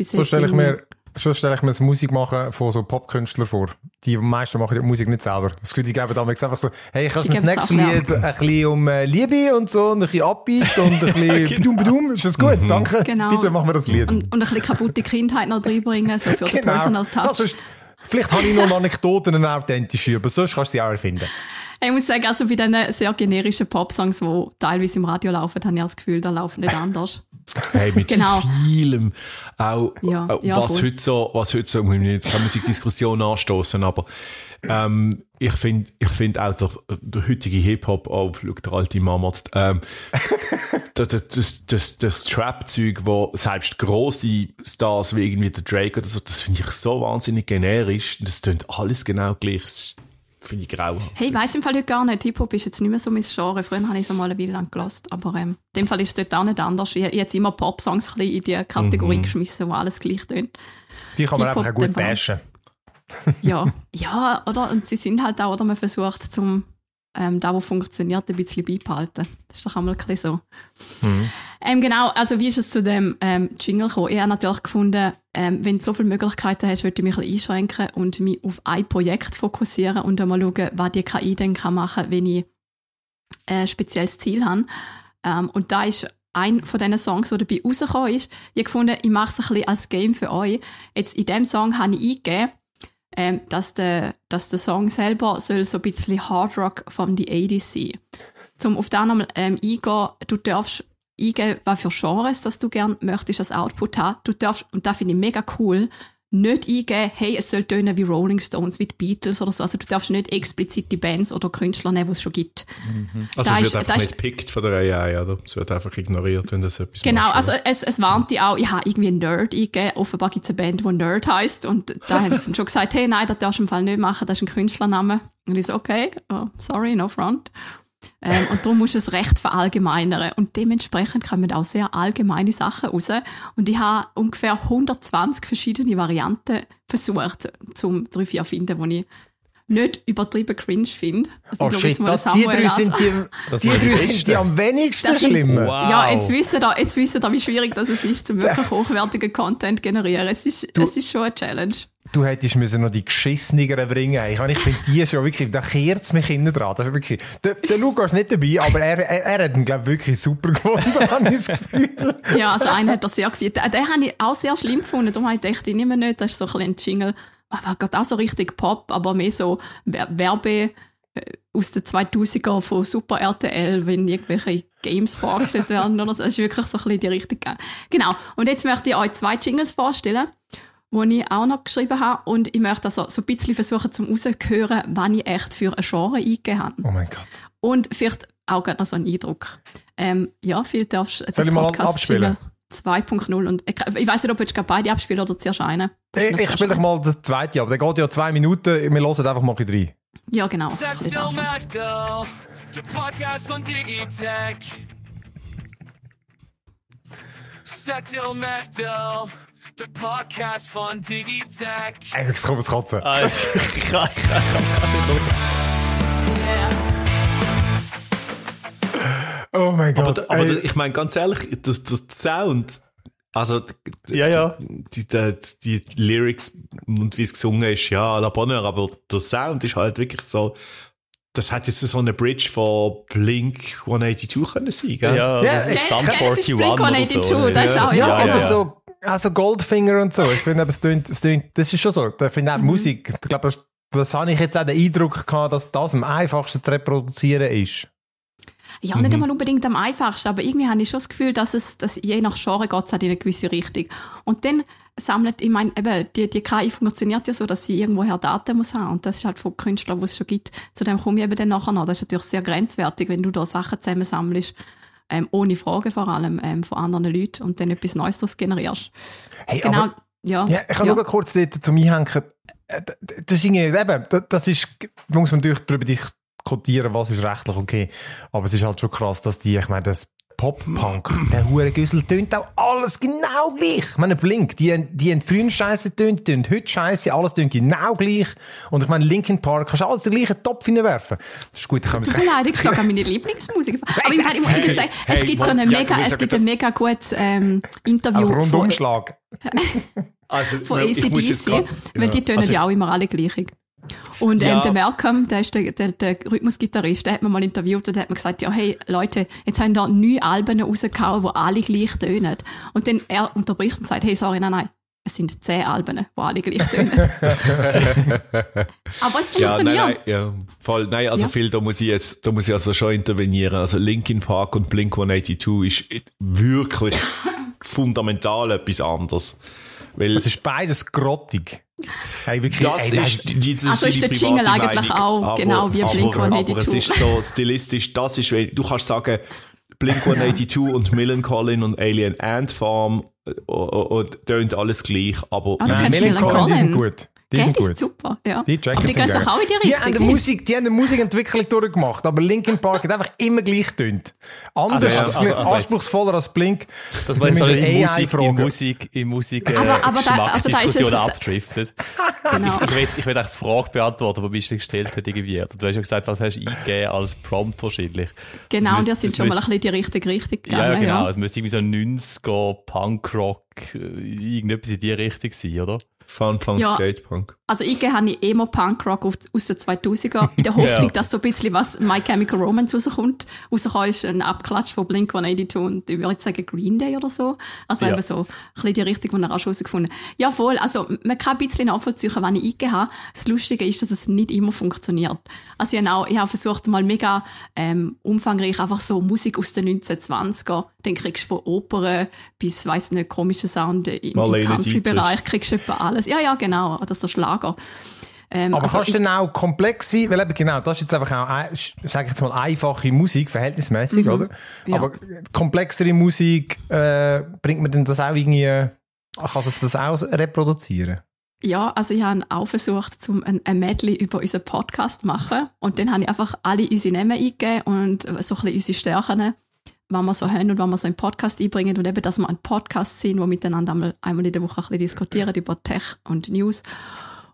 So stelle ich mir schon stelle ich mir das Musikmachen von so Popkünstlern vor. Die meisten machen die Musik nicht selber. Das Gefühl, die geben damals einfach so, hey, kannst du das nächste Lied ein bisschen um äh, Liebe und so und ein bisschen Abbeat und ein <laughs> bisschen genau. bedum bedum, ist das gut? Mhm. Danke, genau. bitte machen wir das Lied. Und, und ein bisschen kaputte Kindheit noch reinbringen, so für <laughs> genau. den Personal Touch. Vielleicht habe ich noch Anekdoten und authentische, aber sonst kannst du sie auch erfinden. Ich muss sagen, also bei diesen sehr generischen Popsongs, die teilweise im Radio laufen, habe ich das Gefühl, da laufen nicht anders. Hey, mit genau. vielem. Auch, ja, ja, was, voll. heute so, was heute so, wir jetzt keine Musikdiskussion anstoßen, aber ähm, ich finde ich find auch der, der heutige Hip-Hop, oh, schau, der alte Mama, ähm, das, <laughs> das, das, das Trap-Zeug, wo selbst grosse Stars wie irgendwie der Drake oder so, das finde ich so wahnsinnig generisch. Das tönt alles genau gleich. Finde ich grauhaft. Hey, ich weiss im Fall heute gar nicht. Hip-Hop ist jetzt nicht mehr so mein Genre. Früher habe ich es mal eine Weile lang gehört. Aber ähm, in dem Fall ist es dort auch nicht anders. Ich, habe jetzt immer Pop-Songs in die Kategorie mhm. geschmissen, wo alles gleich tönt. Die kann man einfach auch gut bashen. ja, ja, oder? Und sie sind halt auch, oder man versucht, zum ähm, da, wo funktioniert, ein bisschen beibehalten. Das ist doch einmal ein bisschen so. Mhm. Ähm, genau, also wie ist es zu dem ähm, Jingle gekommen? Ich habe natürlich gefunden, ähm, wenn du so viele Möglichkeiten hast, würde ich mich ein bisschen einschränken und mich auf ein Projekt fokussieren und dann schauen, was die KI dann kann machen kann, wenn ich ein spezielles Ziel habe. Ähm, und da ist ein von diesen Songs, der dabei rausgekommen ist, ich habe gefunden, ich mache es ein bisschen als Game für euch. Jetzt in diesem Song habe ich eingegeben, ähm, dass, der, dass der Song selber soll so ein bisschen Hard Rock von die 80s sein. Zum auf da nochmal ähm, eingehen, du darfst eingeben, was für Genres dass du gerne möchtest als Output haben. Du darfst, und das finde ich mega cool, nicht eingeben, hey, es soll tönen wie Rolling Stones, wie die Beatles oder so. Also du darfst nicht explizit die Bands oder Künstler nehmen, die es schon gibt. Mhm. Also da es wird einfach nicht gepickt von der AI, oder? Es wird einfach ignoriert, wenn das etwas Genau, machst, also es, es warnt die auch, ich habe irgendwie einen Nerd eingegeben. Offenbar gibt es eine Band, die Nerd heißt und da haben sie schon gesagt, hey, nein, das darfst du im Fall nicht machen, das ist ein Künstlername. Und ich so, okay, oh, sorry, no front. Ähm, und darum musst du es recht verallgemeinern. Und dementsprechend kommen auch sehr allgemeine Sachen raus. Und ich habe ungefähr 120 verschiedene Varianten versucht, um drei, vier zu finden, die ich nicht übertrieben cringe finde. Also oh shit, das, die drei sind die, die, drei sind die am wenigsten schlimmer. Wow. Ja, jetzt wissen da, jetzt wissen da, wie schwierig das es ist, zum <laughs> wirklich hochwertigen Content generieren. Es ist, du, es ist schon eine Challenge. Du hättest müssen noch die Geschissnigeren bringen Ich, ich finde die schon wirklich, da kehrt es mich hinten dran. Das wirklich, der, der Luca ist nicht dabei, aber er, er, er hat ihn, glaube wirklich super gefunden, <laughs> habe ich das Gefühl. Ja, also einen hat er sehr gefeiert. Den, den habe ich auch sehr schlimm gefunden, darum habe ich gedacht, ich nehme nicht, das ist so ein bisschen ein Jingle war gerade auch so richtig Pop, aber mehr so Werbe äh, aus den 2000er von Super RTL, wenn irgendwelche Games vorgestellt werden oder so. Das ist wirklich so ein bisschen die richtige. Genau. Und jetzt möchte ich euch zwei Jingles vorstellen, die ich auch noch geschrieben habe. Und ich möchte also so ein bisschen versuchen, zum rauszuhören, wann ich echt für ein Genre eingegeben habe. Oh mein Gott. Und vielleicht auch gerade noch so einen Eindruck. Ähm, ja, viel darfst du. Soll ich mal abspielen? Jingle 2.0 und ich weiß nicht, ob du beide abspielen oder zuerst einen. Ich, ich spiele dich mal das zweite ab. Der geht ja zwei Minuten. Wir hören einfach mal ein drei. Ja, genau. Der Podcast von Digitech. Sexil Mechtel. Der Podcast von Digitech. Eigentlich kommt es kotzen. <laughs> Ich kann es nicht Oh mein Gott. Aber, aber ich meine, ganz ehrlich, das, das Sound, also ja, ja. Die, die, die, die Lyrics und wie es gesungen ist, ja, La Bonheur, aber der Sound ist halt wirklich so, das hat jetzt so eine Bridge von Blink 182 können sein, gell? Ja, ja Sum 41 Blink 182, so. das ist auch ja, ja, oder so. Also Goldfinger und so. Ich finde, das, klingt, das, das ist schon so. Da finde auch mhm. Musik, ich glaube, das, das habe ich jetzt auch den Eindruck gehabt, dass das am einfachsten zu reproduzieren ist ja nicht mhm. einmal unbedingt am einfachsten, aber irgendwie habe ich schon das Gefühl, dass es, dass je nach Genre geht es halt in eine gewisse Richtung. Und dann sammelt, ich meine, eben, die, die KI funktioniert ja so, dass sie irgendwoher Daten muss haben. Und das ist halt von Künstlern, die es schon gibt. Zu dem komme ich eben dann nachher noch. Das ist natürlich sehr grenzwertig, wenn du da Sachen zusammensammelst, ähm, ohne Fragen vor allem ähm, von anderen Leuten und dann etwas Neues daraus generierst. Hey, genau, aber, ja, ja. Ich kann ja. nur kurz dazu Einhängen. Äh, das ist irgendwie, eben, das ist, muss man natürlich darüber diskutieren, was ist rechtlich okay. Aber es ist halt schon krass, dass die, ich meine, das Pop-Punk, mm. der hure Güssel tönt auch alles genau gleich. Ich meine, Blink, die, die haben früher Scheiße tönt, tönt heute Scheiße, alles tönt genau gleich. Und ich meine, Linkin Park, kannst du alles den gleichen Topf hineinwerfen. Das ist gut, ich kann mich Tut mir leid, ich stehe an meine Lieblingsmusik. Aber im Fall, ich muss hey, sagen, hey, es gibt hey, so eine ja, mega, es gibt ein mega gutes, ähm, Interview. Ein Rundumschlag. <laughs> also, von ACDC, weil die tönen also ja auch immer alle gleich. Und ähm, ja. ähm, der Malcolm, der ist der, der, der Rhythmusgitarrist, der hat mir mal interviewt und hat mir gesagt, ja, hey Leute, jetzt haben da neun Alben rausgehauen, die alle gleich tönen. Und dann er unterbricht und sagt, hey, sorry, nein, nein, es sind zehn Alben, die alle gleich tönen. <laughs> Aber es funktioniert. Ja, nein, nein, ja, voll, nein, also ja. viel, da muss ich jetzt, da muss ich also schon intervenieren. Also Linkin Park und Blink 182 ist wirklich <laughs> fundamental etwas anderes. Weil es ist beides grottig. Hey, wirklich, das ey, ist, nein, das also ist, ist der Jingle eigentlich auch aber, genau wie Blink 182. Aber, es ist so stilistisch, das ist, du kannst sagen, Blink 182 und Millencolin und Alien Ant Farm und äh, äh, äh, tönt alles gleich, aber ah, Millencolin ist gut. Die der ist gut. super, ja. Die aber die gehen doch auch in die Richtung. Die haben die Musik, die haben eine Musikentwicklung durchgemacht, aber Linkin Park hat einfach immer gleich tönt. Anders, also, also, also, also anspruchsvoller als Blink. Das war jetzt eine AI-Frage. In Musik, in Musik, äh, aber da, also da abdriftet. <laughs> genau. Ich, ich will, ich die Frage beantworten, die mich gestellt hat irgendwie. Du hast ja gesagt, was hast du eingegeben als Prompt wahrscheinlich. Genau, wir sind schon müsste, mal ein bisschen die richtige Richtung gegangen. Ja, ja, genau. Ja. Es müsste irgendwie so 90er, Punkrock, äh, irgendetwas in die Richtung sein, oder? fun Funpunk, ja, Skate-Punk. Also ich habe immer eh Punkrock aus den 2000er, in der Hoffnung, <laughs> ja. dass so ein bisschen was My Chemical Romance rauskommt. Rausgekommen ist ein Abklatsch von Blink-182 und ich würde jetzt sagen Green Day oder so. Also ja. eben so ein bisschen die Richtung, die er auch schon herausgefunden hat. Ja voll, also man kann ein bisschen nachvollziehen, wenn ich eingegeben habe. Das Lustige ist, dass es nicht immer funktioniert. Also ich habe, auch, ich habe versucht, mal mega ähm, umfangreich einfach so Musik aus den 1920er dann kriegst du von Opern bis, weiß nicht, komischen Sound im, Country-Bereich, kriegst du etwa alles. Ja, ja, genau, das ist der Schlager. Ähm, aber also kannst du denn auch komplexe, Weil eben genau, das ist jetzt einfach auch, sag ich jetzt mal, einfache Musik, verhältnismäßig, mhm. oder? Ja. Aber komplexere Musik, äh, bringt man denn das auch irgendwie, kannst du das auch reproduzieren? Ja, also ich habe auch versucht, zum ein, ein Medley über unseren Podcast zu machen. Und dann habe ich einfach alle unsere Namen eingegeben und so ein bisschen unsere Stärken wenn wir so haben und wenn wir so einen Podcast einbringen und eben, dass wir einen Podcast sind, wo wir miteinander einmal, einmal in der Woche ein bisschen diskutieren über Tech und News.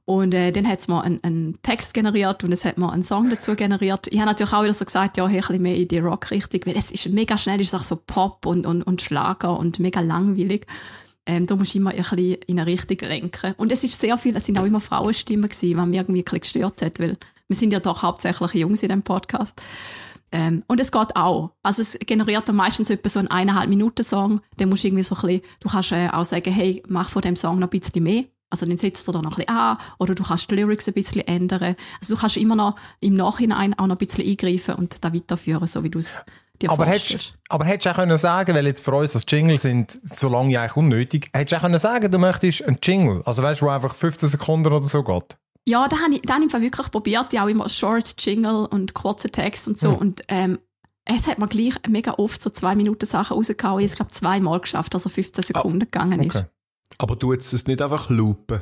Und äh, dann hat es mir einen, einen, Text generiert und es hat mir einen Song dazu generiert. Ich habe natürlich auch wieder so gesagt, ja, hier ein bisschen mehr in die Rock-Richtung, weil es ist mega schnell, es ist auch so Pop und, und, und Schlager und mega langweilig. Ähm, da musst du immer ein bisschen in eine Richtung lenken. Und es ist sehr viel, es sind auch immer Frauenstimmen gewesen, was mich irgendwie ein bisschen gestört hat, weil wir sind ja doch hauptsächlich Jungs in dem Podcast. Ähm, und es geht auch. Also es generiert dann meistens etwa so einen eineinhalb Minuten Song. Dann musst du irgendwie so ein bisschen, du kannst äh, auch sagen, hey, mach von dem Song noch ein bisschen mehr. Also dann setzt er da noch ein bisschen an oder du kannst die Lyrics ein bisschen ändern. Also du kannst immer noch im Nachhinein auch noch ein bisschen eingreifen und da weiterführen, so wie du es dir aber vorstellst. Hättest, aber hättest du auch können sagen, weil jetzt für uns das Jingle sind so lange eigentlich unnötig, hättest du auch können sagen, du möchtest einen Jingle, also weißt du, wo einfach 15 Sekunden oder so geht? ja, da habe ich, hab ich wirklich probiert, ja auch immer Short Jingle und kurze Text und so. Mhm. Und ähm, es hat man gleich mega oft so zwei Minuten Sachen rausgehauen. Ich habe es, glaube zweimal geschafft, dass er 15 ah, Sekunden ah, gegangen ist. Okay. Aber du jetzt es nicht einfach loopen?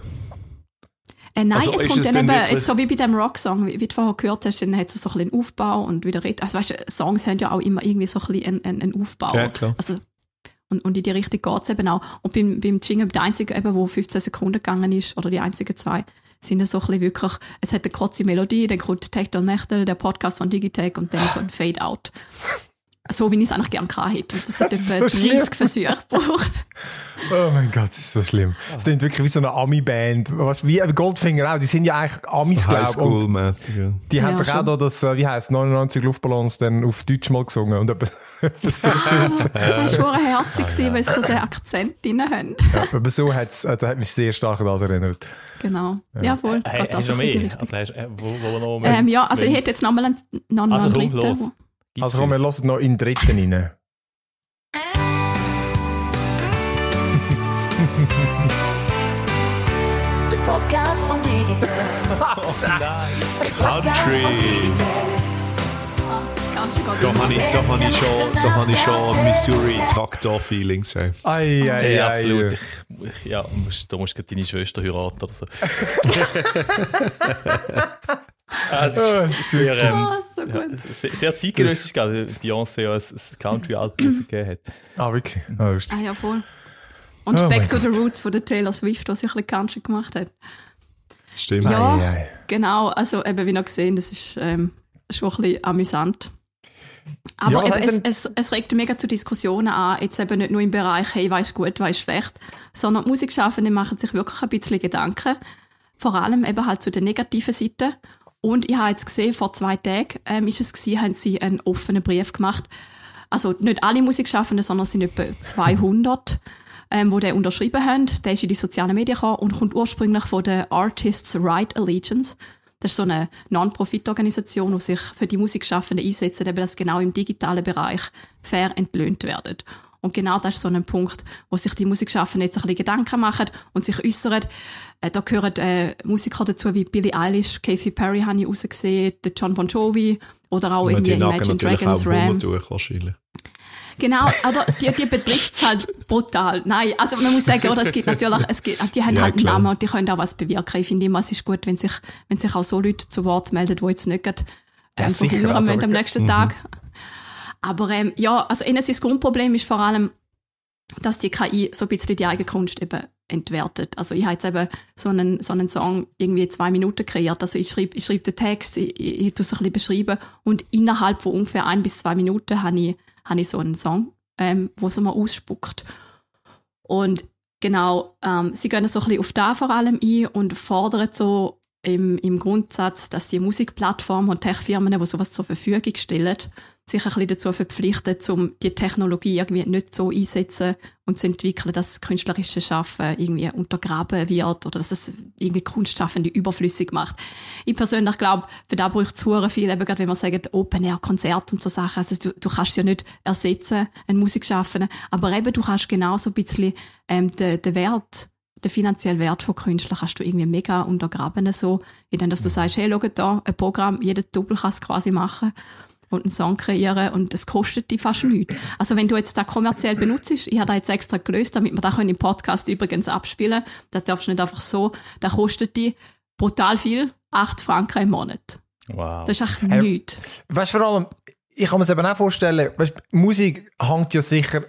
Äh, nein, also es kommt es dann eben, jetzt so wie bei dem Rocksong, wie, wie du vorher gehört hast, dann hat es so ein bisschen einen Aufbau und wieder redet. Also weißt du, Songs haben ja auch immer irgendwie so ein bisschen einen, einen Aufbau. Ja, klar. Also, und, und in die Richtung geht es eben auch. Und beim, beim Jingle, der einzige eben, wo 15 Sekunden gegangen ist, oder die einzigen zwei, sind so ein bisschen wirklich, es hat eine kurze Melodie, dann kommt Tech und Mechtel, der Podcast von Digitech und dann so ein Fade-out. So, wie ich es eigentlich gerne gehabt hätte. Und das, das hat etwa so 30 Versuche gebraucht. Oh mein Gott, das ist so schlimm. Es klingt wirklich wie so eine Ami-Band. Wie Goldfinger auch, die sind ja eigentlich Amis, glaube ich. Ja. Die ja, haben doch auch da das, äh, wie heisst 99 Luftballons dann auf Deutsch mal gesungen. Und etwas <laughs> so Das war schon herzig, ah, ja. weil sie so den Akzent drin haben. Ja, aber so hat's, äh, hat es mich sehr stark daran erinnert. Genau. Ja, ja voll. Hey, also, hast du noch äh, mehr? Also, hast, wo, wo noch ähm, ja, also ich hätte jetzt noch mal einen, noch also, dritten. Los. Also komm, wir hören noch in den dritten rein. Der Podcast von Dieter. <laughs> Oh, Country. Da habe ich, da ich schon, ich schon Missouri Traktor Feelings. Ei, ei, ei, absolut. Äh. Ich, ja, musst, da musst du deine Schwester heiraten oder so. ah, <laughs> es ist, sehr, ähm, ah, sehr, sehr zeitgenössisch, gerade also, Beyoncé ja als Country-Album gegeben hat. Ah, wirklich? Ah, ah ja, voll. Und oh Back to God. the Roots von der Taylor Swift, was ich ein bisschen Country gemacht hat. Stimmt. Ja, ei, ei. genau. Also eben, wie noch gesehen, das ist ähm, schon ein bisschen amüsant. Aber ja, eben, es, halt es, es, regt mega zu Diskussionen an, jetzt eben nicht nur im Bereich, hey, weiß gut, weiß schlecht, sondern die Musikschaffenden machen sich wirklich ein bisschen Gedanken, vor allem eben halt zu den negativen Seiten. Und ich habe jetzt gesehen, vor zwei Tagen ähm, ist es gewesen, haben sie einen offenen Brief gemacht. Also nicht alle Musikschaffenden, sondern es sind etwa 200, ähm, wo der unterschrieben haben. Der ist in die sozialen Medien gekommen und kommt ursprünglich von der Artists Right Allegiance. Das ist so eine Non-Profit-Organisation, die sich für die Musikschaffenden einsetzt, dass genau im digitalen Bereich fair entlöhnt werden. Und genau das ist so ein Punkt, wo sich die Musikschaffenden jetzt ein bisschen Gedanken machen und sich äußern. Äh, da gehören äh, Musiker dazu wie Billie Eilish, Kathy Perry habe ich rausgesehen, John Bon Jovi oder auch irgendwie Imagine Dragons Ram. Durch, wahrscheinlich. Genau, aber die, die betrifft es halt brutal. Nein, also man muss sagen, oder, es gibt natürlich, es gibt, die haben ja, halt einen klar. Namen und die können auch was bewirken. Ich finde immer, es ist gut, wenn sich, wenn sich auch so Leute zu Wort melden, die jetzt nicht gerade ähm, ja, verhungern also, am nächsten mhm. Tag. Mhm. Aber ähm, ja, also das Grundproblem ist vor allem, dass die KI so ein bisschen die eigene Kunst eben entwertet. Also ich habe jetzt eben so einen, so einen Song irgendwie zwei Minuten kreiert. Also ich schreibe ich schreib den Text, ich, ich, ich tue es ein bisschen beschreiben und innerhalb von ungefähr ein bis zwei Minuten habe ich habe ich so einen Song, ähm, wo es immer ausspuckt. Und genau, ähm, sie gehen so ein bisschen auf da vor allem ein und fordern so im, im Grundsatz, dass die Musikplattformen und Techfirmen, die sowas zur Verfügung stellen, sich ein bisschen dazu verpflichten, um die Technologie irgendwie nicht so einzusetzen und zu entwickeln, dass das künstlerische Schaffen irgendwie untergraben wird oder dass es irgendwie Kunstschaffende überflüssig macht. Ich persönlich glaube, für da braucht es viel, eben gerade wenn man sagt, open air konzerte und so Sachen. Also du, du kannst ja nicht ersetzen, einen Musikschaffenden, aber eben du kannst genauso ein bisschen ähm, den, den Wert den finanziellen Wert von Künstlern kannst du irgendwie mega untergraben, so, indem dass du mhm. sagst, hey, schau da, ein Programm, jeder Double kann es quasi machen und einen Song kreieren und das kostet die fast nichts. Also wenn du jetzt da kommerziell benutzt, ich habe da jetzt extra gelöst, damit wir das im Podcast übrigens abspielen können. Das darfst du nicht einfach so. Das kostet die brutal viel, 8 Franken im Monat. Wow. Das ist echt hey, nichts. Weißt du, vor allem, ich kann mir es eben auch vorstellen, weißt, Musik hängt ja sicher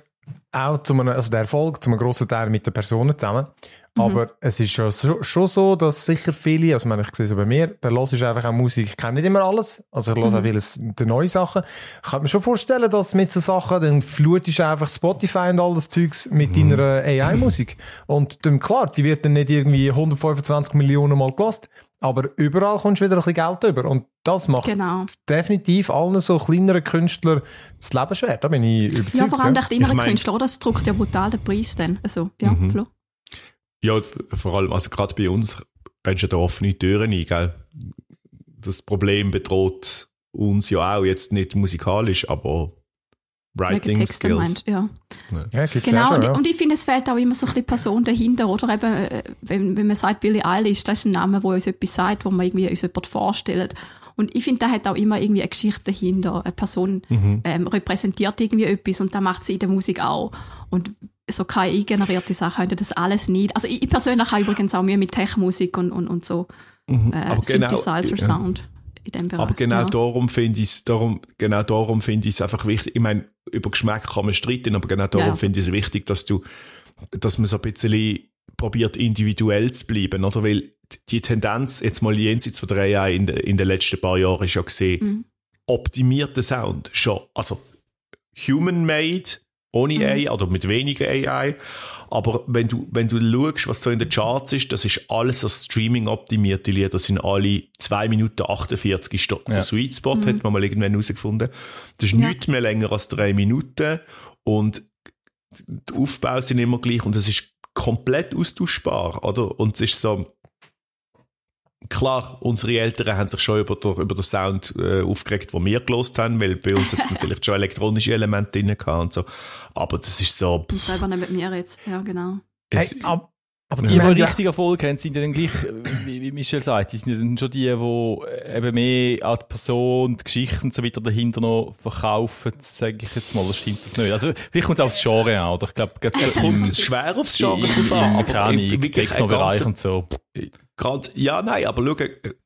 auch zu einem, also der Erfolg, zu einem grossen Teil mit den Personen zusammen. Mhm. Aber es ist schon, schon so, dass sicher viele, also meine, ich sehe es bei mir, der los ist einfach auch Musik. Ich kenne nicht immer alles, also ich höre mhm. auch vieles, die neue Sachen. Ich kann mir schon vorstellen, dass mit so Sachen, dann flutest du einfach Spotify und all das Zeugs mit mhm. deiner äh, AI-Musik. Und dann, klar, die wird dann nicht irgendwie 125 Millionen Mal gelost, aber überall kommst du wieder ein bisschen Geld über. Und das macht genau. definitiv allen so kleineren Künstlern das Leben schwer. Da bin ich überzeugt. Ja, vor allem ja. die kleineren ich mein... Künstler, das drückt ja brutal den Preis dann. Also, ja, mhm. Flo. Ja, vor allem, also gerade bei uns kannst du da offene Türen ein, gell? Das Problem bedroht uns ja auch, jetzt nicht musikalisch, aber Writing Texte Skills. Meint, ja. ja genau, schon, und, ja. und, ich finde, es fehlt auch immer so ein bisschen Person dahinter, oder eben, äh, wenn, wenn man sagt, Billy Eilish, das ist ein Name, der uns etwas sagt, wo man irgendwie uns jemanden vorstellt. Und ich finde, da hat auch immer irgendwie eine Geschichte dahinter. Eine Person mhm. ähm, repräsentiert irgendwie etwas und das macht sie in der Musik auch. Und so KI-generierte Sachen könnten das alles nicht. Also ich, persönlich habe übrigens auch mehr mit Tech-Musik und, und, und so mhm, äh, Synthesizer-Sound. Genau, in dem Bereich. Aber genau ja. darum finde ich es darum, genau darum find einfach wichtig. Ich meine, über Geschmack kann man streiten, aber genau darum ja. finde ich es wichtig, dass du, dass man so ein bisschen probiert, individuell zu bleiben, oder? Weil die Tendenz, jetzt mal jenseits von drei Jahren in, de, in den letzten paar Jahren, ist ja gesehen, mhm. optimierter Sound schon. Also human-made ohne mhm. AI oder mit weniger AI. Aber wenn du, wenn du schaust, was so in den Charts ist, das ist alles so Streaming optimierte Lieder. Das sind alle 2 Minuten 48 ist ja. der Sweet Spot, mhm. hat man mal irgendwann herausgefunden. Das ist ja. nicht mehr länger als 3 Minuten und die Aufbau sind immer gleich und das ist komplett austauschbar, oder? Und es ist so, klar, unsere Eltern haben sich schon über, der, über den Sound äh, aufgeregt, den wir gelost haben, weil bei uns jetzt es <laughs> vielleicht schon elektronische Elemente drin gehabt und so. Aber das ist so. Und Selber nicht mit mir jetzt, ja, genau. Es, hey, ab, aber die, die ja. richtig Erfolg haben, sind ja dann gleich, äh, wie, wie Michel sagt, die sind ja dann schon die, die äh, eben mehr an die Person, die Geschichten und so weiter dahinter noch verkaufen, sage ich jetzt mal, das stimmt das nicht. Also vielleicht kommt es aufs Genre an, oder? Ich glaube, es kommt schwer aufs Genre drauf an, aber wirklich ein und so gerade, ja, nein, aber schau,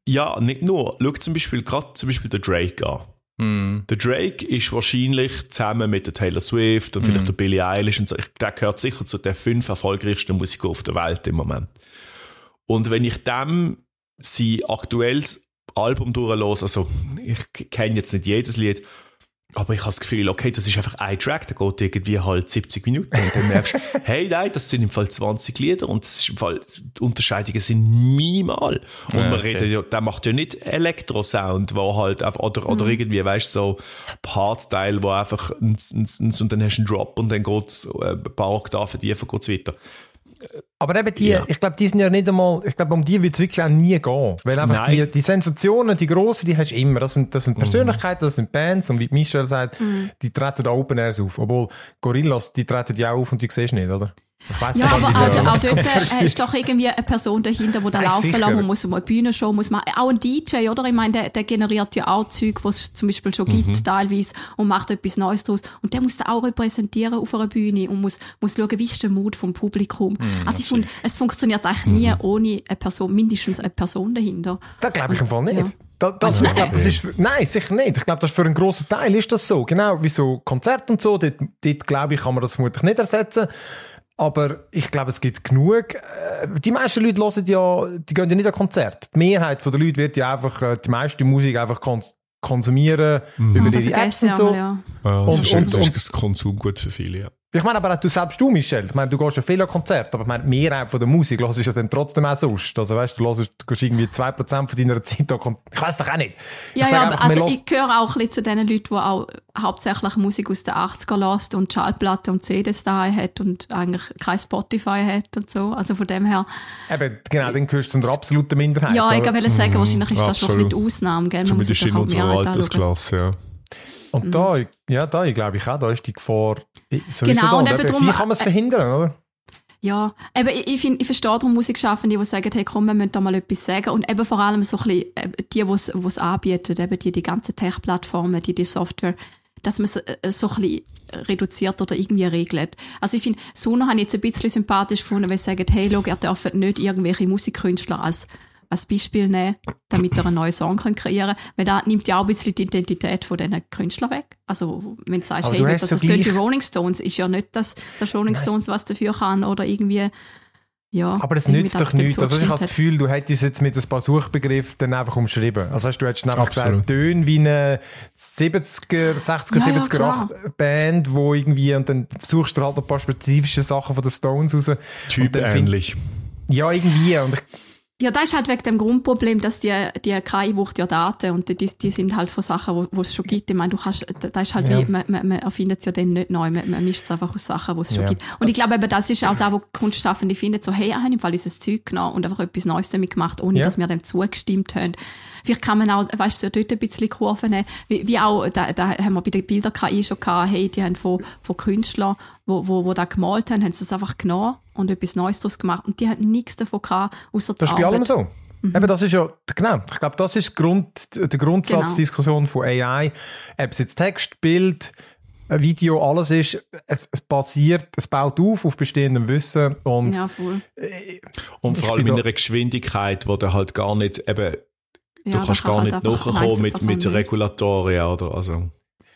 ja, nicht nur. Schau zum Beispiel gerade zum Beispiel den Drake an. Mm. Der Drake ist wahrscheinlich zusammen mit der Taylor Swift und vielleicht hm. der Billie Eilish und so, der gehört sicher zu den fünf erfolgreichsten Musikern auf der Welt im Moment. Und wenn ich dem sein aktuelles Album durchlose, also ich kenne jetzt nicht jedes Lied, aber ich habe das Gefühl, okay, das ist einfach ein Track, der geht irgendwie halt 70 Minuten und dann merkst <laughs> hey, nein, das sind im Fall 20 Lieder und das ist im Fall, die Unterscheidungen sind minimal. Und ja, man redet ja, der macht ja nicht Elektrosound, wo halt, oder, oder mhm. irgendwie, weißt du, so Part-Teil, wo einfach, und, dann hast du einen Drop und dann geht's, äh, ein paar Oktaven tiefer geht's weiter aber eben die, ja. ich glaube, die sind ja nicht einmal, ich glaube, um die wird es wirklich auch nie gehen. Weil einfach die, die Sensationen, die grossen, die hast du immer. Das sind, das sind mhm. Persönlichkeiten, das sind Bands und wie Michelle sagt, mhm. die treten da Open Airs auf. Obwohl Gorillas, die treten ja auch auf und die siehst du nicht, oder? Weiss, ja, aber auch, auch dort äh, ist doch irgendwie eine Person dahinter, die da laufen sicher. Man muss, mal Bühnenshow muss machen. Auch ein DJ, oder? Ich meine, der, der generiert ja auch Zeug, was es zum Beispiel schon mhm. gibt, teilweise, und macht etwas Neues daraus. Und der muss da auch repräsentieren auf einer Bühne und muss, muss schauen, wie ist der Mut vom Publikum. Mhm, also ich finde, es funktioniert eigentlich nie mhm. ohne eine Person, mindestens eine Person dahinter. Das glaube ich einfach nicht. Ja. Das, das, ich glaub, das ist, nein, sicher nicht. Ich glaube, das für einen grossen Teil ist das so. Genau, wie so Konzerte und so, dort, dort glaube ich, kann man das vermutlich nicht ersetzen. Aber ich glaube, es gibt genug. Äh, die meisten Leute hören ja, die gehen ja nicht an Konzerte. Die Mehrheit der Leute wird ja einfach äh, die meiste Musik einfach konsumieren mhm. über ihre Apps und so. Ja. Ja, und, ist, und, und, ist Konsum gut für viele, ja. Ich meine aber auch du selbst, du Michel, ich meine, du gehst ja viel an Konzerte, aber ich meine, Mehrheit von der Musik hörst du ja dann trotzdem auch sonst. Also weißt du, du gehst irgendwie 2% von deiner Zeit an Konzerte. Ich weiß doch auch nicht. Ich ja, ja, einfach, also ich gehöre auch ein bisschen zu den Leuten, die auch hauptsächlich Musik aus den 80er hören und Schallplatten und CDs daheim hat und eigentlich kein Spotify hat und so. Also von dem her... Eben, genau, dann gehörst du zu einer absoluten Minderheit. Ja, ich wollte sagen, mhm, wahrscheinlich ist das schon ein bisschen die Ausnahme, gell? Man Zumindest in halt unserer Altersklasse, ja. Und mhm. da, ja, da glaube ich auch, da ist die Gefahr äh, genau, da. Und drum, Wie kann man es äh, verhindern, oder? Ja, eben, ich, ich, find, ich verstehe darum Musikschaffende, die sagen, hey komm, wir müssen da mal etwas sagen. Und eben vor allem so ein bisschen, äh, die, die es anbieten, eben die, die ganzen Tech-Plattformen, die, die Software, dass man es so ein bisschen reduziert oder irgendwie regelt. Also ich finde, Sono habe ich jetzt ein bisschen sympathisch gefunden, weil sie sagen, hey, schau, ihr dürft nicht irgendwelche Musikkünstler als als Beispiel nehmen, damit ihr einen neuen Song könnt kreieren könnt. Weil da nimmt ja auch ein bisschen die Identität von diesen Künstlern weg. Also, wenn du sagst, Aber hey, du das, das sind die Rolling Stones, ist ja nicht das, das Rolling Stones, was dafür kann oder irgendwie. Ja, aber es nützt doch nichts. Also ich habe das Gefühl, du hättest jetzt mit ein paar Suchbegriffen dann einfach umschrieben. Also heißt, du hättest nämlich gesagt, Töne wie eine 70er, 60er, ja, 70er, ja, 80er Band, wo irgendwie, und dann suchst du halt ein paar spezifische Sachen von den Stones raus. Typ ähnlich. Ja, irgendwie. Und ich ja, das ist halt wegen dem Grundproblem, dass die, die KI braucht ja Daten und die, die sind halt von Sachen, die es schon gibt. Ich meine, du kannst, das ist halt ja. wie, man, man, man erfindet es ja dann nicht neu, man, man mischt es einfach aus Sachen, die es ja. schon gibt. Und also, ich glaube eben, das ist auch da, wo Kunstschaffende finden, so, hey, ich habe im Fall unser Zeug genommen und einfach etwas Neues damit gemacht, ohne ja. dass wir dem zugestimmt haben. Vielleicht kann man auch, weißt du, dort ein bisschen Kurven nehmen. Wie, wie auch, da, da, haben wir bei den Bildern KI schon gehabt, hey, die haben von, von Künstlern, die wo, wo, wo das gemalt haben, haben sie es einfach genommen und etwas Neues daraus gemacht. Und die hatten nichts davon gehabt, außer Das ist bei allem so. Mhm. Eben, das ist ja, genau, ich glaube, das ist Grund, die Grundsatzdiskussion genau. von AI. Ob es jetzt Text, Bild, Video, alles ist, es, es basiert, es baut auf, auf bestehendem Wissen und... Ja, voll. Äh, und vor allem in einer Geschwindigkeit, wo du halt gar nicht eben ja, du kannst gar halt nicht halt nachkommen mit, mit Regulatorien, oder? Also.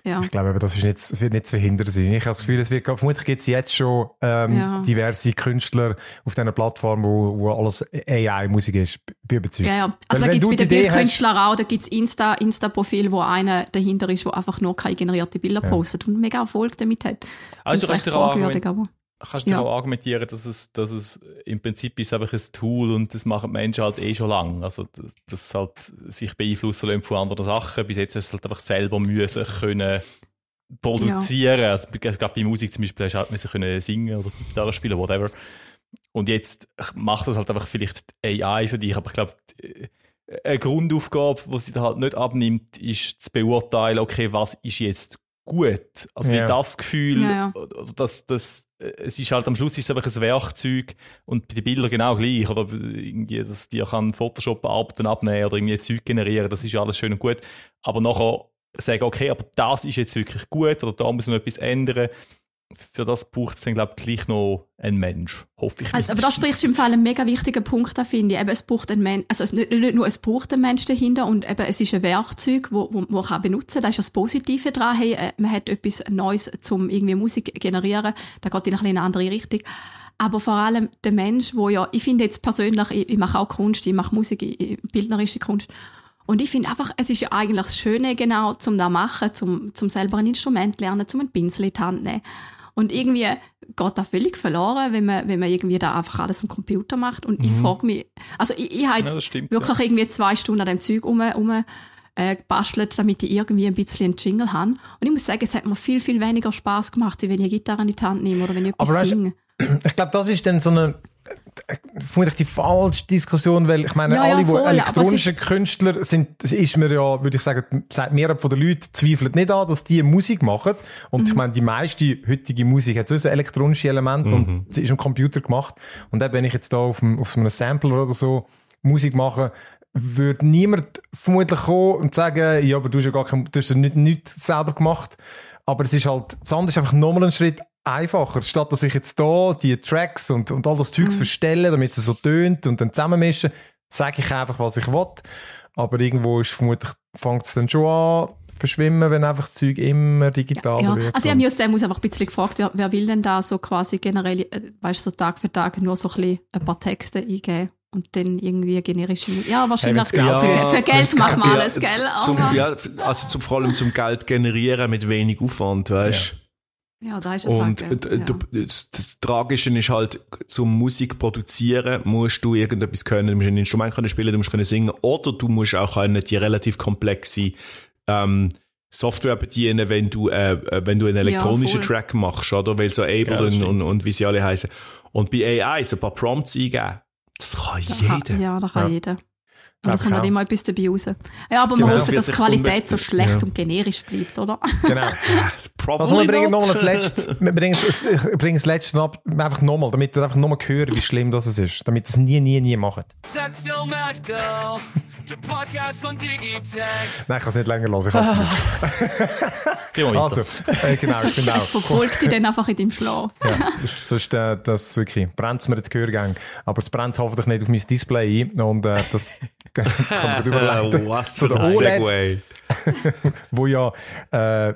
Ja. Ich glaube, das, ist nicht, das wird nicht zu verhindern sein. Ich habe das Gefühl, es wird, vermutlich gibt es jetzt schon ähm, ja. diverse Künstler auf dieser Plattform, wo, wo alles AI-Musik ist. Bin überzeugt. Ja, ja. Also gibt es bei den Bildkünstlern auch, da gibt es Insta, Insta-Profil, wo einer dahinter ist, der einfach nur keine generierten Bilder postet und mega Erfolg damit hat. Also, das ist recht auch kannst du ja. auch argumentieren, dass es, dass es im Prinzip ist einfach ein Tool und das machen Menschen halt eh schon lange. Also, dass, dass halt sich beeinflussen von anderen Sachen. Bis jetzt hast du halt einfach selber müssen können produzieren. Ja. Also, gerade bei Musik zum Beispiel hast du halt müssen können singen oder Gitarre spielen, whatever. Und jetzt macht das halt einfach vielleicht AI für dich, aber ich glaube, eine Grundaufgabe, die sie da halt nicht abnimmt, ist zu beurteilen, okay, was ist jetzt gut? Also, ja. wie das Gefühl, ja, ja. Das, das, äh, es ist halt am Schluss ist es einfach ein Werkzeug und die Bilder genau gleich oder irgendwie dass die kann Photoshop Arbeiten abnehmen oder irgendwie Zeug generieren das ist alles schön und gut aber nachher sagen okay aber das ist jetzt wirklich gut oder da muss man etwas ändern für das braucht es dann, glaube ich, gleich noch einen Mensch. Hoffe ich. Also, aber das spricht du im Fall einen mega wichtigen Punkt an, finde ich. Eben, es braucht einen Mensch, also nicht, nicht, nur es braucht einen Mensch dahinter und eben, es ist ein Werkzeug, das wo, wo, wo man benutzen kann. Da ist das Positive dran. Hey, äh, man hat etwas Neues, um irgendwie Musik generieren. Da geht in eine andere Richtung. Aber vor allem der Mensch, wo ja, ich finde jetzt persönlich, ich, ich mache auch Kunst, ich mache Musik, ich, bildnerische Kunst. Und ich finde einfach, es ist ja eigentlich das Schöne genau, zum da machen, zum, zum selber ein Instrument lernen, zum einen Pinsel in die Hand nehmen. Und irgendwie geht da völlig verloren, wenn man, wenn man irgendwie da einfach alles am Computer macht. Und mhm. ich frage mich, also ich, ich habe jetzt ja, stimmt, wirklich ja. irgendwie zwei Stunden an dem Zeug um, um äh, gebastelt, damit ich irgendwie ein bisschen einen Jingle habe. Und ich muss sagen, es hat mir viel, viel weniger Spaß gemacht, wenn ich eine Gitarre in die Hand nehme oder wenn ich etwas singe ich glaube, das ist dann so eine vermutlich die falsche Diskussion, weil ich meine, ja, alle, ja, elektronische Künstler sind, ist mir ja, würde ich sagen, die von den Leuten zweifelt nicht an, dass die Musik machen. Und mhm. ich meine, die meiste heutige Musik hat so ein elektronisches Element mhm. und sie ist am Computer gemacht. Und dann, wenn ich jetzt da auf, einem, auf so einem Sampler oder so Musik mache, würde niemand vermutlich kommen und sagen, ja, aber du hast ja gar kein, du hast ja nicht, nicht selber gemacht. Aber es ist halt, das andere ist einfach nochmal ein Schritt einfacher, statt dass ich jetzt hier die Tracks und, und all das Zeugs mhm. verstelle, damit es so tönt und dann zusammenmische, sage ich einfach, was ich will. Aber irgendwo ist vermutlich, fängt es dann schon an, verschwimmen, wenn einfach das Zeug immer digital ja, ja. wird. Also ich habe just dem einfach ein bisschen gefragt, wer, wer, will denn da so quasi generell, äh, weißt du, so Tag für Tag nur so ein, ein paar Texte eingeben? Und dann irgendwie generische Ja, wahrscheinlich hey, ja, für, für, Geld macht man alles, gell? Zum, ja, also zum, vor allem zum Geld generieren mit wenig Aufwand, weißt du? Ja, da ist es Und halt, ja. das, das, Tragische ist halt, zum Musik produzieren musst du irgendetwas können. Du musst ein Instrument können spielen, du musst können singen oder du musst auch können, die relativ komplexe ähm, Software bedienen, wenn du, äh, äh wenn du einen elektronischen ja, Track machst, oder? Weil so Able ja, und, und, wie sie alle heißen. Und bei AI so ein paar Prompts eingeben. Das kann da jeder. Kann, ja, das kann jeder. Und Oder kommt dann halt immer etwas dabei raus. Ja, aber genau. wir hoffen, dass die Qualität so schlecht ja. und generisch bleibt, oder? Genau. also <laughs> wir bringen noch das letzte, wir bringen, bringen das letzte ab, einfach nochmal, damit ihr einfach nochmal hören, wie schlimm das ist. Damit ihr es nie, nie, nie macht. Sexual der podcast von Digitech. Nein, ich kann es nicht länger hören. Ich kann es <laughs> nicht. also, äh, genau, <laughs> auch. Es verfolgt dich dann einfach in deinem Schlaf. ja, sonst äh, das wirklich, brennt mir den Gehörgang. Aber es brennt hoffentlich nicht auf mein Display ein und äh, das <laughs> kann man überlegen. Oh, was für ein e Segway. Wo ja... Äh,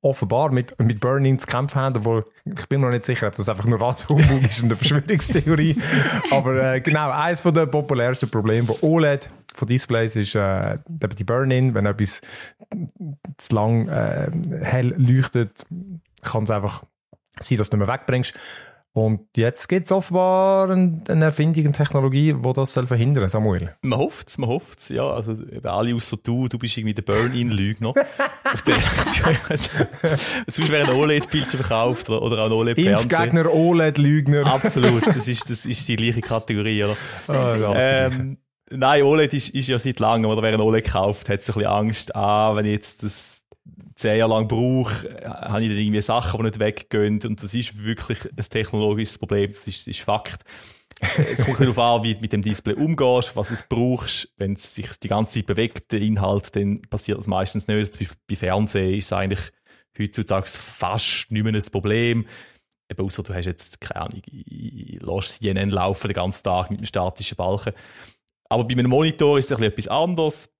offenbar mit, mit Burning zu kämpfen haben, obwohl ich bin mir noch nicht sicher, ob das einfach nur alles ist und eine Verschwörungstheorie. <laughs> Aber äh, genau, eines der populärsten Probleme von OLED, von Displays, ist äh, die Burn-In. Wenn etwas zu lang äh, hell leuchtet, kann es einfach sein, dass du nicht mehr wegbringst. Und jetzt gibt es offenbar eine, Erfindung, eine Technologie, die das verhindern soll, Samuel. Man hofft es, man hofft es, ja. Also alle außer du, du bist irgendwie der Burn-In-Lügner. <laughs> auf der Redaktion. Also, sonst wäre ein OLED-Bildschirm verkauft oder, oder auch ein OLED-Fernseher. Impfgegner, OLED-Lügner. Absolut, das ist, das ist die gleiche Kategorie, oder? Oh, ähm, nein, OLED ist, ist ja seit langem, oder wer ein OLED kauft, hat so ein bisschen Angst, ah, wenn ich jetzt das zehn Jahre lang brauche, habe ich dann irgendwie Sachen, die nicht weggehen. Und das ist wirklich ein technologisches Problem, das ist, ist Fakt. es kommt darauf an, wie du mit dem Display umgehst, was es brauchst. Wenn es sich die ganze Zeit bewegt, der Inhalt, dann passiert das meistens nicht. Zum Beispiel bei Fernsehen ist es eigentlich heutzutage fast nicht mehr ein Problem. Eben, außer du hast jetzt, keine Ahnung, lässt CNN laufen den ganzen Tag mit einem statischen Balken. Aber bei einem Monitor ist es ein bisschen etwas anderes.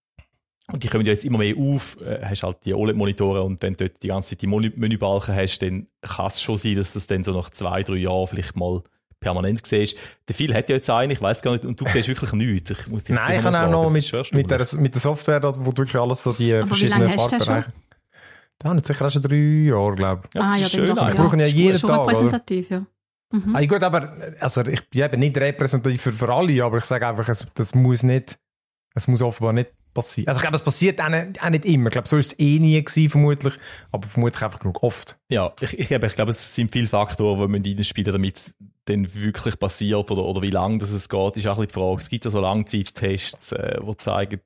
Und die kommen ja jetzt immer mehr auf, äh, hast halt die OLED-Monitore und wenn du dort die ganze Zeit die Menübalken hast, dann kann es schon sein, dass das dann so nach zwei, drei Jahren vielleicht mal permanent siehst. Der Phil hat ja jetzt einen, ich weiß gar nicht, und du siehst wirklich nichts. Ich muss Nein, ich kann auch noch mit, mit, der, mit der Software, wo du wirklich alles so die Aber verschiedenen Farben Da haben sicher auch schon drei Jahre, glaube ich. Ja, ah, ja, schön. Ich brauche ja jeden schon Tag. repräsentativ, ja. Mhm. Ah, gut, aber äh, also ich bin nicht repräsentativ für, für alle, aber ich sage einfach, es, das muss nicht es muss offenbar nicht passieren. Also ich glaube, es passiert auch nicht, auch nicht, immer. Ich glaube, so ist es eh nie gewesen, vermutlich. Aber vermutlich einfach genug oft. Ja, ich, ich, ich glaube, es sind viele Faktoren, die man reinspielen, damit es dann wirklich passiert oder, oder wie lange das es geht, ist auch die Frage. Es gibt ja so Langzeittests, äh, die zeigen,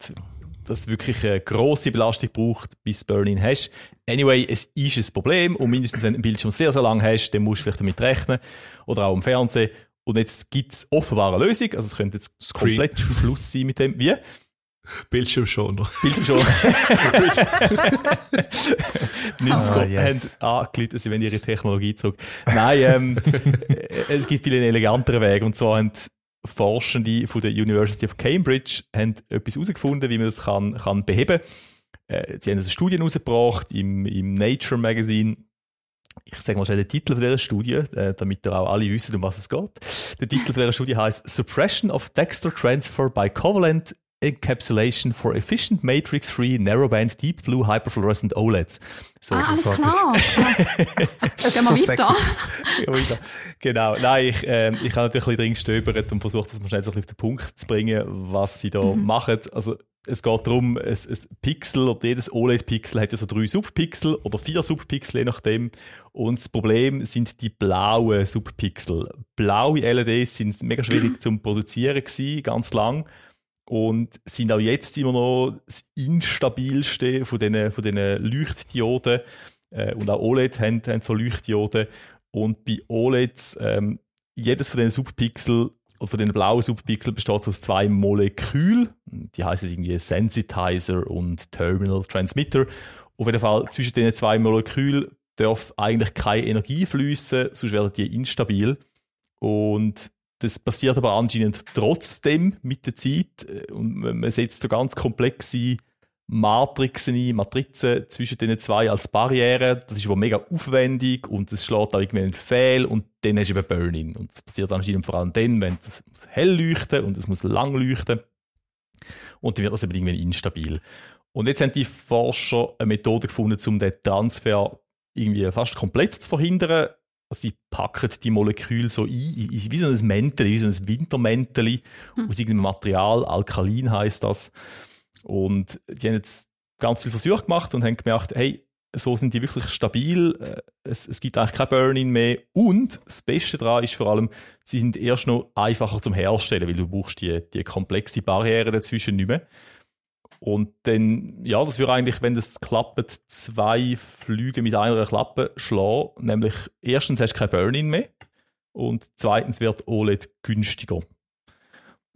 dass es wirklich eine grosse Belastung braucht, bis Burn-In hast. Anyway, es ist ein Problem und mindestens wenn du einen Bildschirm sehr, sehr lang hast, dann musst du vielleicht damit rechnen. Oder auch im Fernsehen. Und jetzt gibt es offenbar eine Lösung, also es könnte jetzt Screen. komplett Schluss sein mit dem, wie? Bildschirmschoner. Bildschirmschoner. <laughs> Nützko ah, yes. haben angeleitet, sie wollen ihre Technologie zurück. Nein, ähm, <laughs> es gibt viele elegantere Wege. Und zwar haben Forschende von der University of Cambridge haben etwas herausgefunden, wie man das kann, kann beheben kann. Äh, sie haben also Studien herausgebracht im, im Nature Magazine ich sage mal schnell den Titel von dieser Studie, äh, damit ihr auch alle wissen, um was es geht. Der Titel von dieser Studie heißt Suppression of Dexter Transfer by Covalent Encapsulation for Efficient Matrix-Free Narrowband Deep Blue Hyperfluorescent OLEDs. So ah, alles klar. <laughs> Gehen wir weiter. weiter. genau. Nein, ich, äh, ich habe natürlich ein bisschen drin gestöbert und versucht, das mal schnell auf den Punkt zu bringen, was sie da mhm. machen. Also es geht darum, es, es Pixel oder jedes OLED-Pixel hat ja so drei Subpixel oder vier Subpixel, je nachdem. Und das Problem sind die blauen Subpixel. Blaue LEDs sind mega schwierig zum Produzieren gewesen, ganz lang. Und sind auch jetzt immer noch das instabilste von diesen von den Leuchtdioden. Äh, und auch OLED haben, haben so Leuchtdioden. Und bei OLEDs, ähm, jedes von diesen Subpixel und von den blauen Subpixel besteht es aus zwei Molekülen. Die heißen irgendwie Sensitizer und Terminal Transmitter. Auf jeden Fall zwischen diesen zwei Molekülen darf eigentlich keine Energie fließen, sonst werden die instabil. Und das passiert aber anscheinend trotzdem mit der Zeit. Und man setzt so ganz komplexe Matrixen ein, Matrizen zwischen diesen zwei als Barriere. Das ist aber mega aufwendig und es schlägt auch irgendwie einen Fehl und dann hast du eben Burn-In. Und das passiert anscheinend vor allem dann, wenn es hell leuchten und es muss lang leuchten. Und dann wird das eben irgendwie instabil. Und jetzt haben die Forscher eine Methode gefunden, um den Transfer irgendwie fast komplett zu verhindern. Also sie packen die Moleküle so ein, wie so ein Mäntel, wie so ein Wintermäntel hm. aus irgendeinem Material, Alkalin heißt das und die haben jetzt ganz viele Versuche gemacht und haben gemerkt, hey, so sind die wirklich stabil, äh, es, es gibt eigentlich kein Burn-In mehr und das Beste daran ist vor allem, sie sind erst noch einfacher zum Herstellen, weil du brauchst die, die komplexe Barriere dazwischen nicht mehr. Und dann, ja, das würde eigentlich, wenn das klappt, zwei Flüge mit einer Klappe schlagen. Nämlich, erstens hast du kein Burn-In mehr und zweitens wird OLED günstiger.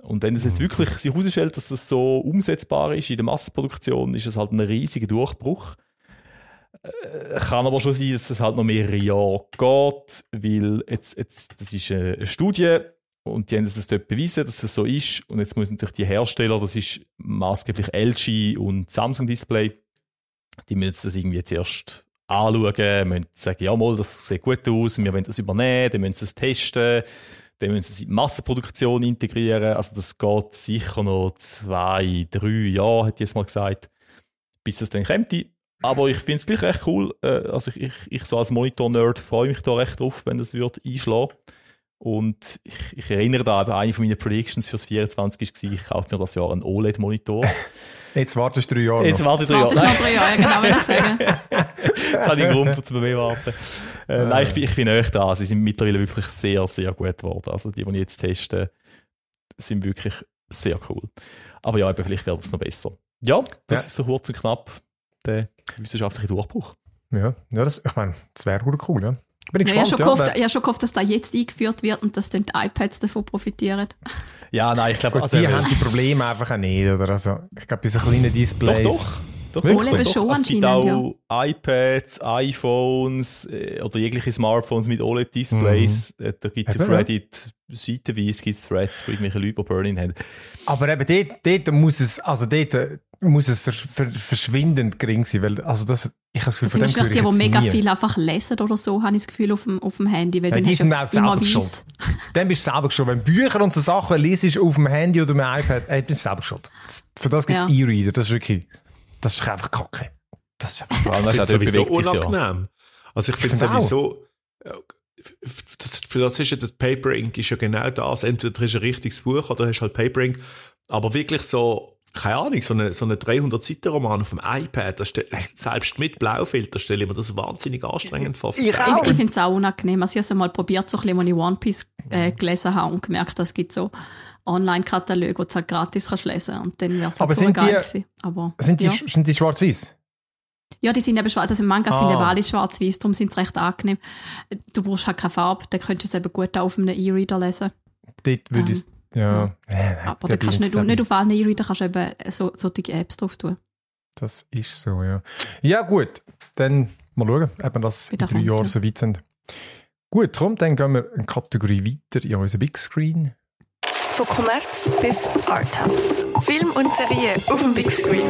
Und wenn es jetzt mhm. wirklich sich herausstellt, dass es so umsetzbar ist in der Massenproduktion, ist es halt ein riesiger Durchbruch. Äh, kann aber schon sein, dass es halt noch mehrere Jahre geht, weil jetzt, jetzt, das ist eine Studie und die haben es dort bewiesen, dass das so ist. Und jetzt müssen natürlich die Hersteller, das ist maßgeblich LG und Samsung Display, die müssen das irgendwie zuerst anschauen, müssen sagen, ja mal, das sieht gut aus, wir wollen das übernehmen, dann müssen sie es testen, dann müssen sie die Massenproduktion integrieren. Also das geht sicher noch zwei, drei Jahre, hat jetzt mal gesagt, bis das dann kommt. Aber ich finde es gleich recht cool. Äh, also ich, ich, ich so als Monitor-Nerd freue mich da recht drauf, wenn das wird einschlagen würde. Und ich, ich erinnere daran, eine von meinen Predictions fürs 24 war, ich kaufe mir das Jahr einen OLED-Monitor. <laughs> Jetzt wartest du drei Jahre. Jetzt wartest du drei Jahre. Jetzt wartest du drei Jahre, genau, will ich <laughs> sage. Jetzt habe ich einen Grund, um mehr warten. Äh, äh. nein, ich bin, ich bin nicht da. Sie sind mittlerweile wirklich sehr, sehr gut geworden. Also die, die ich jetzt teste, sind wirklich sehr cool. Aber ja, eben, vielleicht wird es noch besser. Ja, das ja. ist so kurz und knapp der wissenschaftliche Durchbruch. Ja, ja das, ich meine, das wäre cool, ja. Bin ich, ja, gespannt, ich habe schon, ja, ja, schon gehofft, dass da jetzt eingeführt wird und dass dann die iPads davon profitieren. Ja, nein, ich glaube, also, die haben die Probleme einfach auch nicht. Oder? Also, ich glaube, bei so kleinen Displays. Doch, doch. Doch, Wirklich? Doch, es gibt auch ja. iPads, iPhones äh, oder jegliche Smartphones mit OLED-Displays. Mhm. Äh, da gibt es auf Reddit seitenweise gibt's Threads, wo irgendwelche Leute Burn-In haben. Aber eben dort, dort muss es, also dort äh, muss es versch ver verschwindend gering sein, weil also das, ich habe das Gefühl, das also von die, die mega nie. viel einfach lesen oder so, habe ich das Gefühl, auf dem, auf dem Handy. Weil ja, die sind auch selber schuld. <laughs> dann bist du selber schuld. Wenn Bücher und so Sachen liest auf dem Handy oder dem iPad, äh, bist du selber schuld. Für das gibt es ja. E-Reader, das ist wirklich... Das ist einfach kacke. Das ist einfach Das ist sowieso unangenehm. Ja. Also ich finde es sowieso, das, äh, für das ist ja das Paper Ink ist ja genau das. Entweder hast ein richtiges Buch oder hast halt Paper Ink. Aber wirklich so, keine Ahnung, so ein so eine 300 Seiten Roman auf dem iPad, das, selbst mit Blaufilter stelle ich mir das wahnsinnig anstrengend vor. Ich, ich, ich finde es auch unangenehm. Also ich habe es mal probiert, so ein bisschen, als ich One Piece äh, gelesen habe und gemerkt, das gibt so Online-Katalog, wo du halt gratis kannst lesen kannst. Und dann wäre es halt sind geil die, Aber, sind die, ja. die schwarz-weiß? Ja, die sind eben schwarz, also Mangas ah. sind eben ah. alle schwarz-weiß, darum sind sie recht angenehm. Du brauchst halt keine Farbe, dann könntest du es eben gut auf einem E-Reader lesen. Dort würde ähm, ich ja. ja. Äh, Aber da kannst du nicht, nicht auf allen E-Reader kannst du eben so, solche Apps drauf tun. Das ist so, ja. Ja, gut. Dann mal schauen, ob wir das in drei Jahren ja. so weit sind. Gut, darum dann gehen wir eine Kategorie weiter in unseren Big Screen. Von Kommerz bis Arthouse. Film und Serie auf dem Big Screen.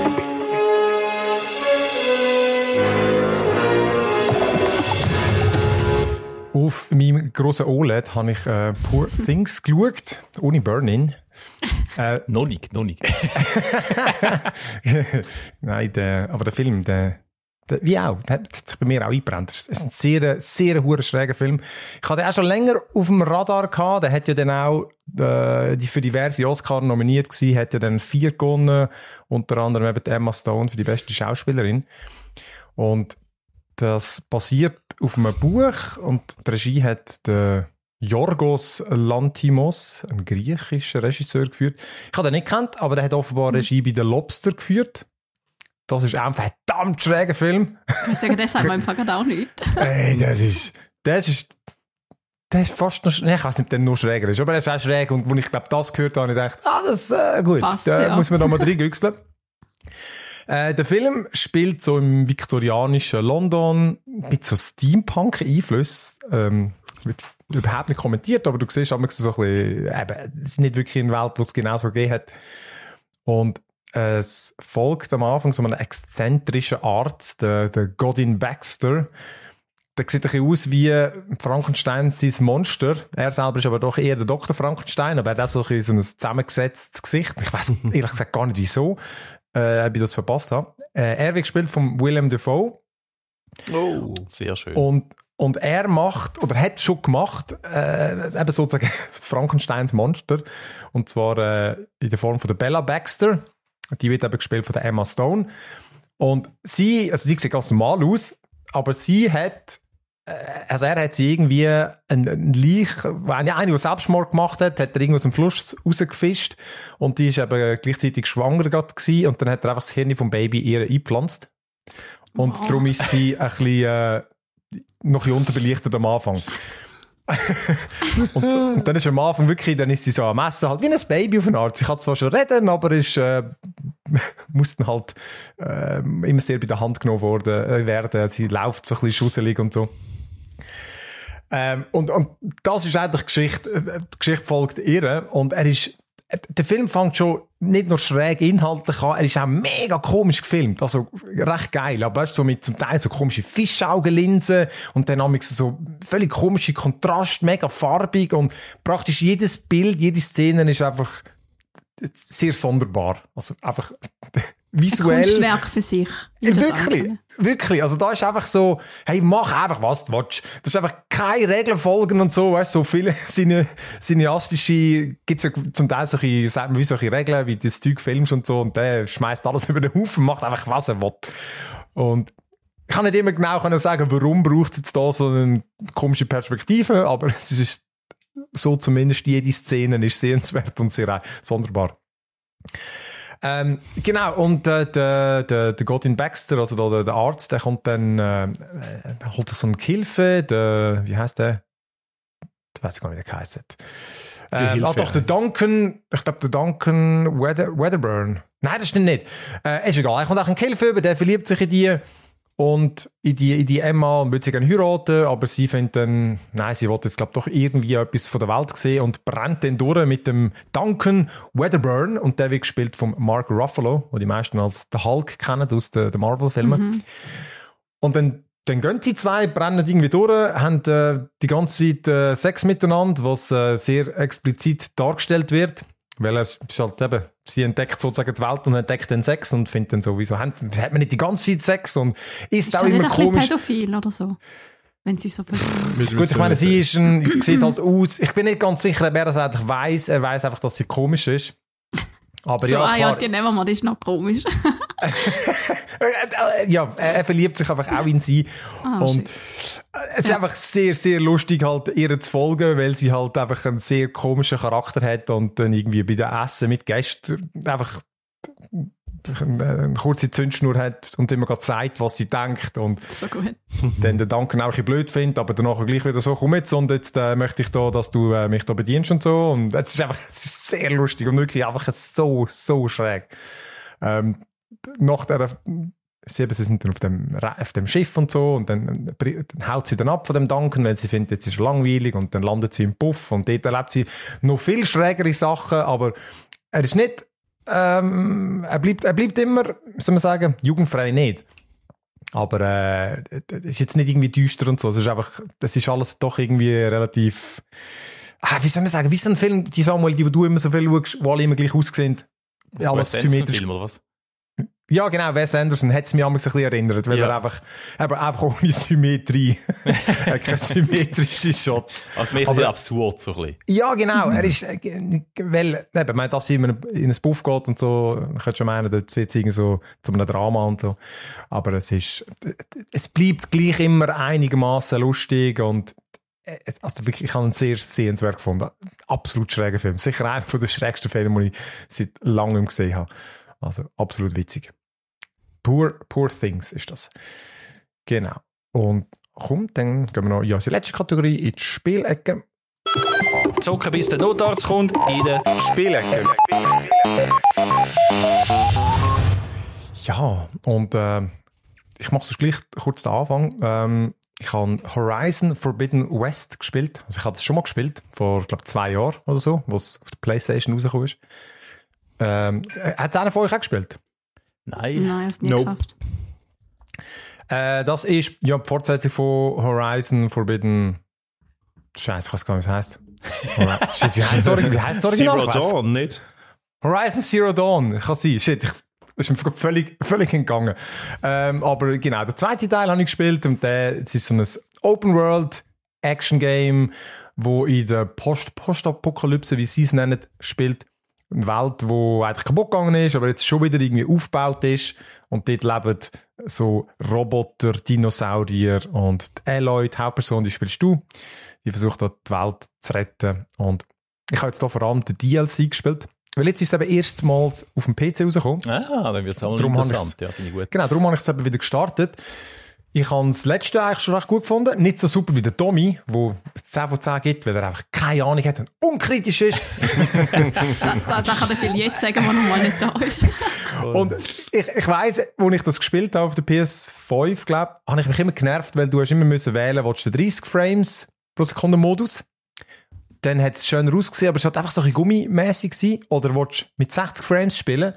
Auf meinem grossen OLED habe ich äh, Poor Things geschaut, ohne Burn-In. <laughs> Äh, noch nicht, noch nicht. <laughs> Nein, der, aber der Film, der wie auch. Das hat sich bei mir auch eingebrannt. Es ist ein sehr, sehr hoher schräger Film. Ich hatte den auch schon länger auf dem Radar gehabt. Der hat ja dann auch äh, die für diverse Oscars nominiert gewesen, hat ja dann vier gewonnen. Unter anderem eben Emma Stone für die beste Schauspielerin. Und das basiert auf einem Buch und die Regie hat der Jorgos Lantimos, ein griechischer Regisseur, geführt. Ich habe den nicht gekannt, aber der hat offenbar Regie bei The Lobster geführt. Das ist ein verdammt schräger Film. Ich sagen, das hat man im Fall auch nicht. <laughs> Ey, das ist, das ist, das ist fast noch, nee, ich weiß nicht, ob der nur schräger ist, aber er ist auch schräg. Und als ich glaube, das gehört habe, habe ich gedacht, ah, das, äh, gut, Passt, da ja. muss man nochmal <laughs> reingüchseln. Äh, der Film spielt so im viktorianischen London mit so steampunk einflüssen Ähm, wird überhaupt nicht kommentiert, aber du siehst, aber so ein bisschen, eben, es ist nicht wirklich eine Welt, wo es genauso gegeben hat. Und es folgt am Anfang so einem exzentrischen Arzt, der, der Godin Baxter. Der sieht ein bisschen aus wie Frankenstein sein Monster. Er selber ist aber doch eher der Dr. Frankenstein, aber er hat auch so ein, so ein zusammengesetztes Gesicht. Ich weiß <laughs> ehrlich gesagt gar nicht wieso, äh, ob ich das verpasst habe. Äh, er wird gespielt von Willem Dafoe. Oh, sehr schön. Und, und er macht, oder hat schon gemacht, äh, eben sozusagen <laughs> Frankensteins Monster. Und zwar äh, in der Form von der Bella Baxter. Die wird eben gespielt von der Emma Stone. Und sie, also sie sieht ganz normal aus, aber sie hat, äh, also er hat sie irgendwie ein, ein Leich, eine, eine, die Selbstmord gemacht hat, hat er irgendwo aus dem Fluss rausgefischt und die ist eben gleichzeitig schwanger gewesen und dann hat er einfach das Hirn vom Baby ihr eingepflanzt. Und oh. darum ist sie ein bisschen, äh, noch ein bisschen unterbelichtet am Anfang. und, <laughs> und, dann ist am Anfang wirklich, dann ist sie so am Essen halt wie ein Baby auf einer Art. Sie kann zwar schon reden, aber ist, äh, <laughs> mussten halt äh, immer sehr bei der Hand genommen worden, äh, werden. Sie läuft so ein bisschen schusselig und so. Ähm, und, und das ist eigentlich Geschichte, äh, die Geschichte folgt ihr und er ist der Film fängt schon nicht nur schräg inhaltlich an, er ist auch mega komisch gefilmt, also recht geil, aber weißt, so mit zum Teil so komische Fischaugenlinsen und dann haben so völlig komische Kontrast, mega farbig und praktisch jedes Bild, jede Szene ist einfach sehr sonderbar, also einfach visuell. Ein Kunstwerk für sich. Äh, wirklich, Einzelne. wirklich. Also da ist einfach so, hey, mach einfach was du willst. Das ist einfach keine Regeln folgen und so, weißt so viele <laughs> cineastische, gibt es ja zum Teil solche, sagt man, wie solche Regeln, wie das Zeug filmst und so und der schmeißt alles <laughs> über den Haufen, macht einfach was er will. Und ich kann nicht immer genau sagen, warum braucht es jetzt da so eine komische Perspektive, aber <laughs> es ist so zumindest jede Szene ist sehenswert und sehr äh, sonderbar. Ähm, genau, und äh, der, der, der Godwin Baxter, also der, der Arzt, der kommt dann, äh, der holt sich so eine Hilfe, der, wie heißt der? Ich weiß gar nicht, wie der heißt. Ähm, ah, doch, der Duncan, ich glaube, der Duncan Weather, Weatherburn. Nein, das stimmt nicht. Äh, ist egal, er kommt auch einen Kill über, der verliebt sich in die. Und in die, in die Emma will sie gerne heiraten, aber sie findet dann, nein, sie wollte jetzt, glaube doch irgendwie etwas von der Welt sehen und brennt dann durch mit dem Duncan Weatherburn. Und der wird gespielt von Mark Ruffalo, den die meisten als The Hulk kennen aus den, den Marvel-Filmen. Mhm. Und dann, dann gehen sie zwei, brennen irgendwie durch, haben äh, die ganze Zeit äh, Sex miteinander, was äh, sehr explizit dargestellt wird, weil es ist halt eben sie entdeckt sozusagen die Welt und entdeckt den Sex und findet dann sowieso, hat, hat man nicht die ganze Zeit Sex und ist, ist auch immer komisch. Ist pädophil oder so? Wenn sie so <laughs> Gut, ich meine, sie ist ein, sieht halt aus. Ich bin nicht ganz sicher, ob er das eigentlich weiss, Er weiss einfach, dass sie komisch ist. Aber so, ja, ah, ja, die nehmen wir mal, das ist noch komisch. <laughs> ja, äh, er verliebt sich einfach auch in sie. Ah, und äh, es ist ja. einfach sehr, sehr lustig, halt ihr zu folgen, weil sie halt einfach einen sehr komischen Charakter hat und dann irgendwie bei den Essen mit Gästen einfach äh, eine kurze Zündschnur hat und immer gerade sagt, was sie denkt und so <laughs> dann den Danken auch ein bisschen blöd findet, aber danach gleich wieder so, komm jetzt und jetzt äh, möchte ich da, dass du äh, mich da bedienst und so und es ist einfach <laughs> es ist sehr lustig und wirklich einfach so, so schräg. Ähm, nach der sie, sind dann auf dem, auf dem Schiff und so und dann, äh, dann haut sie dann ab von dem Danken, wenn sie findet, jetzt ist langweilig und dann landet sie im Puff und dort erlebt sie noch viel schrägere Sachen, aber er ist nicht ähm, er, bleibt, er bleibt immer, soll man sagen, jugendfrei nicht. Aber es äh, ist jetzt nicht irgendwie düster und so. Es ist einfach, das ist alles doch irgendwie relativ. Ah, wie soll man sagen, wie ist so ein Film, die Samuel, die du immer so viel schaust, wo alle immer gleich aussehen. Was alles symmetrisch. Film, oder was? Ja, genau. Wes Anderson hat es mich damals ein bisschen erinnert, weil ja. er einfach, eben, einfach ohne Symmetrie, <laughs> äh, kein symmetrischer Shot. Also mich Aber, absurd, so ein bisschen. Ja, genau. Er ist, äh, weil, eben, man, dass immer in ein Buff geht und so, man könnte schon meinen, das wird irgendwie so zu einem Drama und so. Aber es ist, es bleibt gleich immer einigermaßen lustig und, äh, also wirklich, ich habe einen sehr sehenswert gefunden. Absolut schräger Film. Sicher einer der schrägsten Filme, die ich seit langem gesehen habe. Also absolut witzig. Poor, Poor Things ist das. Genau. Und komm, dann gehen wir noch in unsere letzte Kategorie, in die Spielecke. Zocken bis der Notarzt kommt, in der Spielecke. Ja, und äh, ich mache es gleich kurz den Anfang. Ähm, ich habe Horizon Forbidden West gespielt. Also ich habe es schon mal gespielt, vor glaube zwei Jahren oder so, wo es auf der Playstation rausgekommen ist. Ähm, hat es einer von euch auch gespielt? Nein. Nein, hast nicht nope. geschafft. Äh, das ist ja die Fortsetzung von Horizon Forbidden. Scheiße, ich weiß gar nicht, wie es heißt. <laughs> Shit, wie heißt es original? Zero Dawn, nicht? Horizon Zero Dawn, kann sein. Shit, ich, das ist mir völlig, völlig entgangen. Ähm, aber genau, der zweite Teil habe ich gespielt und der, es ist so ein Open World Action Game, wo in der Post-Apokalypse, -Post wie sie es nennen, spielt eine Welt, die eigentlich kaputt gegangen ist, aber jetzt schon wieder irgendwie aufgebaut ist. Und dort leben so Roboter, Dinosaurier und die Aloy, die Hauptperson, die spielst du. Die versucht dort die Welt zu retten. Und ich habe jetzt hier vor allem den DLC gespielt. Weil jetzt ist es eben erstmals auf dem PC rausgekommen. Ah, dann wird es auch interessant. Ja, finde ich gut. Genau, darum habe ich es eben wieder gestartet. Ich habe das letzte eigentlich schon recht gut gefunden. Nicht so super wie der Tommy, der es 10 von 10 gibt, weil er einfach keine Ahnung hat und unkritisch ist. <laughs> da, da, kann er viel jetzt sagen, wo noch mal nicht da ist. und ich, ich weiss, als ich das gespielt habe auf der PS5, glaube ich, habe ich mich immer genervt, weil du hast immer müssen wählen willst du 30 Frames pro Sekunde Modus. Dann hat es schön ausgesehen, aber es hat einfach so ein gummimäßig gewesen. Oder willst du mit 60 Frames spielen?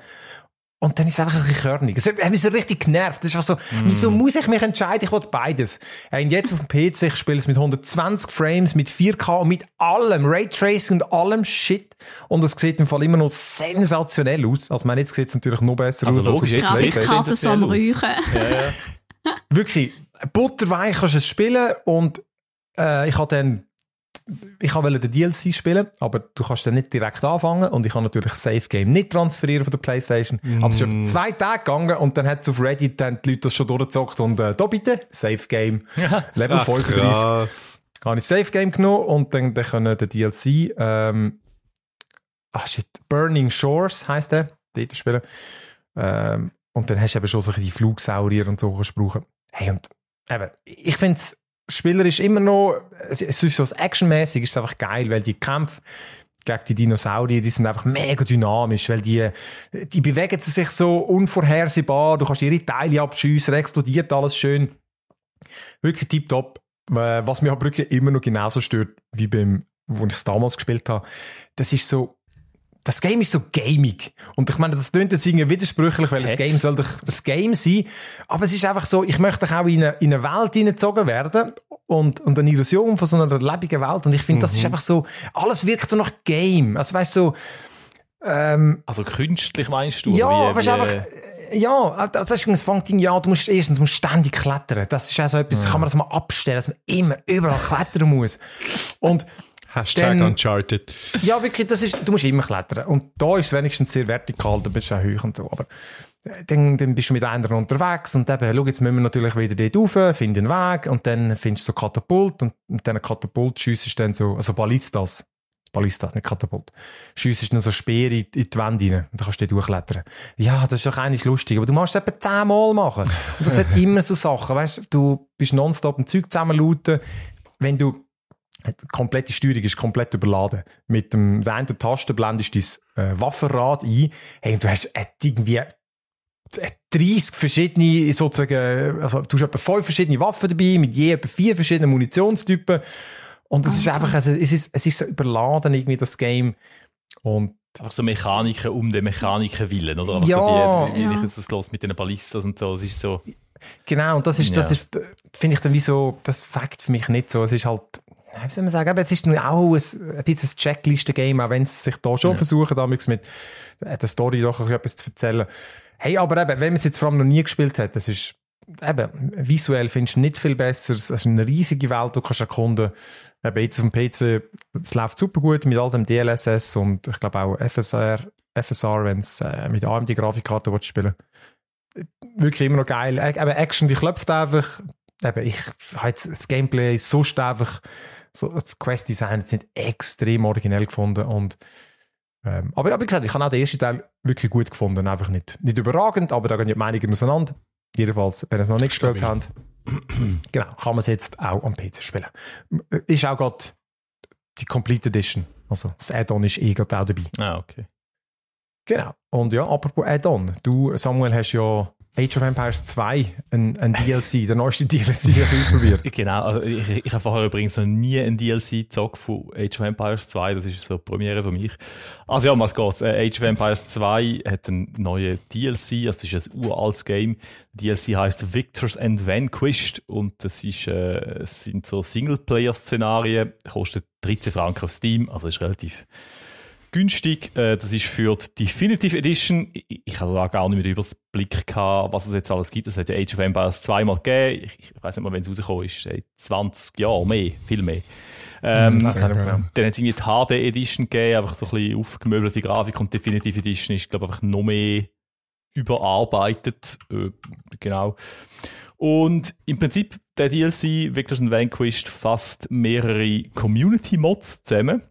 Und dann ist es einfach ein bisschen körnig. Es hat mich so richtig genervt. Das ist so, mm. wieso muss ich mich entscheiden? Ich will beides. Und jetzt auf dem PC, ich spiele es mit 120 Frames, mit 4K und mit allem, Raytracing und allem Shit. Und es sieht im Fall immer noch sensationell aus. Also, ich jetzt sieht es natürlich noch besser also aus. Logisch, jetzt ich das so am Räuchen. Ja, ja. Wirklich, butterweich kannst du es spielen und äh, ich habe dann ich wollte den DLC spielen, aber du kannst dann nicht direkt anfangen und ich kann natürlich Safe Game nicht transferieren von der Playstation. Mm. Aber es ist über mm. zwei Tage gegangen und dann hat es auf Reddit dann die Leute das schon durchgezockt und äh, da bitte, Safe Game, ja. Level Ach, 35. Krass. Habe ich Safe Game genommen und dann, dann können den DLC, ähm, ach shit, Burning Shores heisst der, dort spielen. Ähm, und dann hast du eben schon so die Flugsaurier und so gesprochen. Hey, und eben, ich finde es spielerisch immer noch, es ist so actionmäßig, ist einfach geil, weil die Kämpfe gegen die Dinosaurier, die sind einfach mega dynamisch, weil die, die bewegen sich so unvorhersehbar, du kannst ihre Teile abschiessen, explodiert alles schön. Wirklich tiptop. Äh, was mich aber wirklich immer noch genauso stört, wie beim, wo ich es damals gespielt habe, das ist so das Game ist so gamig. Und ich meine, das klingt jetzt irgendwie widersprüchlich, weil das Game soll doch das Game sein. Aber es ist einfach so, ich möchte auch in eine, in eine Welt hineingezogen werden und, und eine Illusion von so einer lebenden Welt. Und ich finde, mhm. das ist mhm. einfach so, alles wirkt so nach Game. Also weißt du, so, ähm, Also künstlich meinst du? Ja, weißt einfach, äh? Äh, ja, also, das ist das Fangding, ja, du musst erstens musst ständig klettern. Das ist auch so etwas, mhm. kann man das mal abstellen, dass man immer überall klettern muss. Und Hashtag dann, Uncharted. Ja, wirklich, das ist, du musst immer klettern. Und da ist es wenigstens sehr vertikal, da bist du auch hoch und so. Aber äh, dann, dann bist du mit anderen unterwegs und eben, schau, jetzt müssen wir natürlich wieder dort rauf, finden einen Weg und dann findest du so Katapult und mit diesen Katapult schiessest du dann so, also Ballistas. Ballistas, nicht Katapult. Schiessest dann so Speer in, in die Wände rein und dann kannst du dort durchklettern. Ja, das ist doch eigentlich lustig, aber du machst es etwa zehnmal machen. Und das hat <laughs> immer so Sachen, weißt du, bist nonstop ein Zeug zusammenlauten. Wenn du die komplette Steuerung ist komplett überladen. Mit dem einen Tasten blendest du dein äh, Waffenrad ein hey, und du hast äh, irgendwie 30 verschiedene, sozusagen, also du hast etwa 5 verschiedene Waffen dabei, mit je etwa 4 verschiedenen Munitionstypen. Und es ist einfach, also, es, ist, es ist so überladen irgendwie, das Game. Und Einfach so Mechaniken um den Mechaniken willen, oder? Einfach also, ja. So die, wie ja. das los mit den Ballistas und so, das ist so... Genau, und das ist, das ist, äh, finde ich dann wie so, das fängt für mich nicht so, es ist halt ich muss immer sagen, es ist auch ein, ein bisschen ein checkliste game auch wenn sie sich da schon ja. versuchen, damit mit äh, der Story doch etwas zu erzählen. Hey, aber eben, wenn man es jetzt vor allem noch nie gespielt hat, das ist eben, visuell findest du nicht viel besser. Es ist eine riesige Welt, du kannst erkunden. Eben jetzt auf dem PC, es läuft super gut mit all dem DLSS und ich glaube auch FSR, FSR wenn es äh, mit AMD-Grafikkarte spielen Wirklich immer noch geil. Eben Action, die klopft einfach. Eben, ich habe jetzt das Gameplay sonst einfach so das Quest-Design sind extrem originell gefunden und ähm, aber, aber wie gesagt, ich habe auch den ersten Teil wirklich gut gefunden, einfach nicht, nicht überragend, aber da gehen die Meinungen auseinander. Jedenfalls, wenn ihr es noch nicht gespielt habt, <clears throat> genau, kann man es jetzt auch am PC spielen. Äh, ist auch gerade die Complete Edition, also das Add-on ist eh gerade auch dabei. Ah, okay. Genau, und ja, apropos Add-on, du Samuel hast ja Age of Empires 2 ein, ein DLC, der neueste DLC, den ich ausprobiert <laughs> Genau, also ich, ich habe vorher übrigens noch nie ein DLC gezockt von Age of Empires 2, das ist so die Premiere für mich. Also ja, was geht's? Äh, Age of Empires 2 hat einen neuen DLC, das also ist ein uraltes Game. DLC heißt Victors and Vanquished und das ist, äh, sind so Singleplayer-Szenarien, kostet 13 Franken auf Steam, also ist relativ günstig. Äh, das ist für die Definitive Edition. Ich hatte da gar nicht mehr über den Blick, gehabt, was es jetzt alles gibt. Es hat ja Age of Empires zweimal gegeben. Ich, ich weiß nicht mal, wenn es rausgekommen ist. Seit 20 Jahren mehr, viel mehr. Ähm, mhm, Nein, also, dann hat es irgendwie die HD Edition gegeben, einfach so ein bisschen aufgemöbelte Grafik und die Definitive Edition ist, glaube ich, einfach noch mehr überarbeitet. Äh, genau. Und im Prinzip der DLC Victors and Vanquished fasst mehrere Community-Mods zusammen.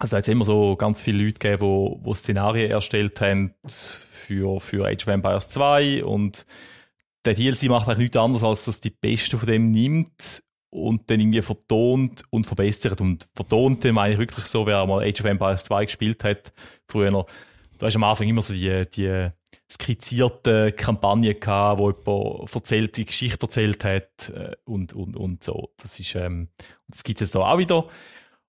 Also hat es immer so ganz viele Leute gegeben, wo, wo Szenarien erstellt haben für, für Age of Empires 2 und der DLC macht eigentlich nichts anderes, als dass die Beste von dem nimmt und dann irgendwie vertont und verbessert. Und vertont meine ich wirklich so, wer mal Age of Empires 2 gespielt hat, früher, da ist am Anfang immer so die, die skizzierte Kampagne gehabt, wo jemand erzählt, die Geschichte erzählt hat äh, und, und, und so. Das ist, ähm, das gibt es jetzt da auch wieder.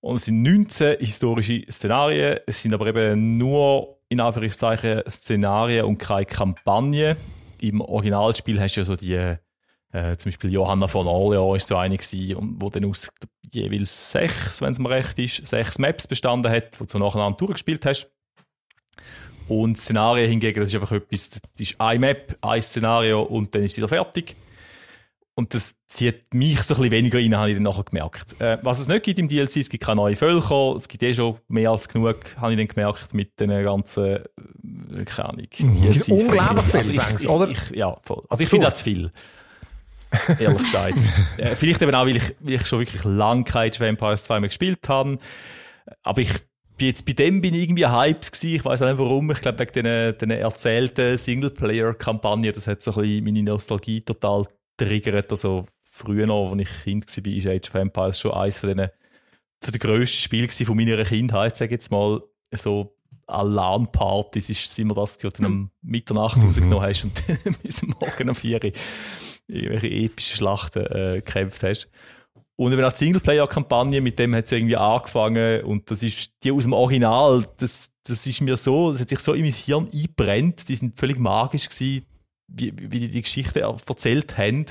Und es sind 19 historische Szenarien. Es sind aber eben nur in Anführungszeichen Szenarien und keine Kampagne. Im Originalspiel hast du ja so die, äh, zum Beispiel Johanna von Orleans ist so eine gewesen, wo dann aus jeweils sechs, wenn es mir recht ist, sechs Maps bestanden hat, wo du so nacheinander durchgespielt hast. Und Szenarien hingegen, das ist einfach etwas, das ist eine Map, ein Szenario und dann ist es wieder fertig. Und das zieht mich so ein bisschen weniger rein, habe ich dann nachher gemerkt. Äh, was es nicht gibt im DLC, es gibt keine neuen Völker, es gibt eh schon mehr als genug, habe ich dann gemerkt, mit den ganzen, äh, keine Ahnung, mhm. DLCs. Unglaublich viel, also ich, denkst, oder? Ich, ja, voll. Also ich finde das zu viel. Ehrlich gesagt. <laughs> äh, vielleicht eben auch, weil ich, weil ich schon wirklich lange Cage Vampires 2 mehr gespielt habe. Aber ich bin jetzt bei dem bin ich irgendwie hyped gewesen. Ich weiß auch nicht warum. Ich glaube, wegen diesen, erzählten singleplayer kampagne das hat so ein bisschen meine Nostalgie total triggert. Also früher noch, als ich Kind war, war Age of Empires schon eines von den von der grössten Spiel von meiner Kindheit, sage ich jetzt mal, so Alarmpartys ist immer das, die du dann am Mitternacht mhm. rausgenommen hast und <laughs> dann bis morgen um 4 Uhr irgendwelche epischen Schlachten äh, gekämpft hast. Und eben auch die Singleplayer-Kampagne, mit dem hat es irgendwie angefangen und das ist die aus dem Original, das, das ist mir so, das hat sich so in mein Hirn eingebrennt, die sind völlig magisch gewesen, wie, wie die die Geschichte erzählt haben.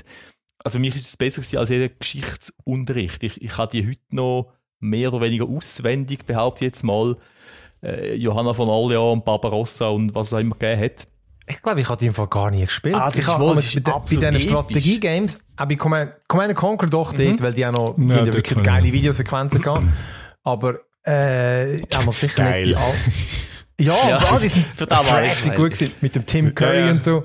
Also mich ist es besser als jeder Geschichtsunterricht. Ich, ich habe die heute noch mehr oder weniger auswendig, behaupte jetzt mal, äh, Johanna von Orleans und Barbarossa und was es auch immer gegeben hat. Ich glaube, ich habe die einfach gar nie gespielt. Ah, ich habe bei, bei diesen Strategie-Games, auch bei Command Conquer doch mhm. weil die auch noch ja, wieder wirklich geile Videosequenzen gehabt. Aber äh, haben sicher Geil. nicht die Ja, ja, das ist für damals gut gewesen, mit dem Tim Curry ja, ja. und so.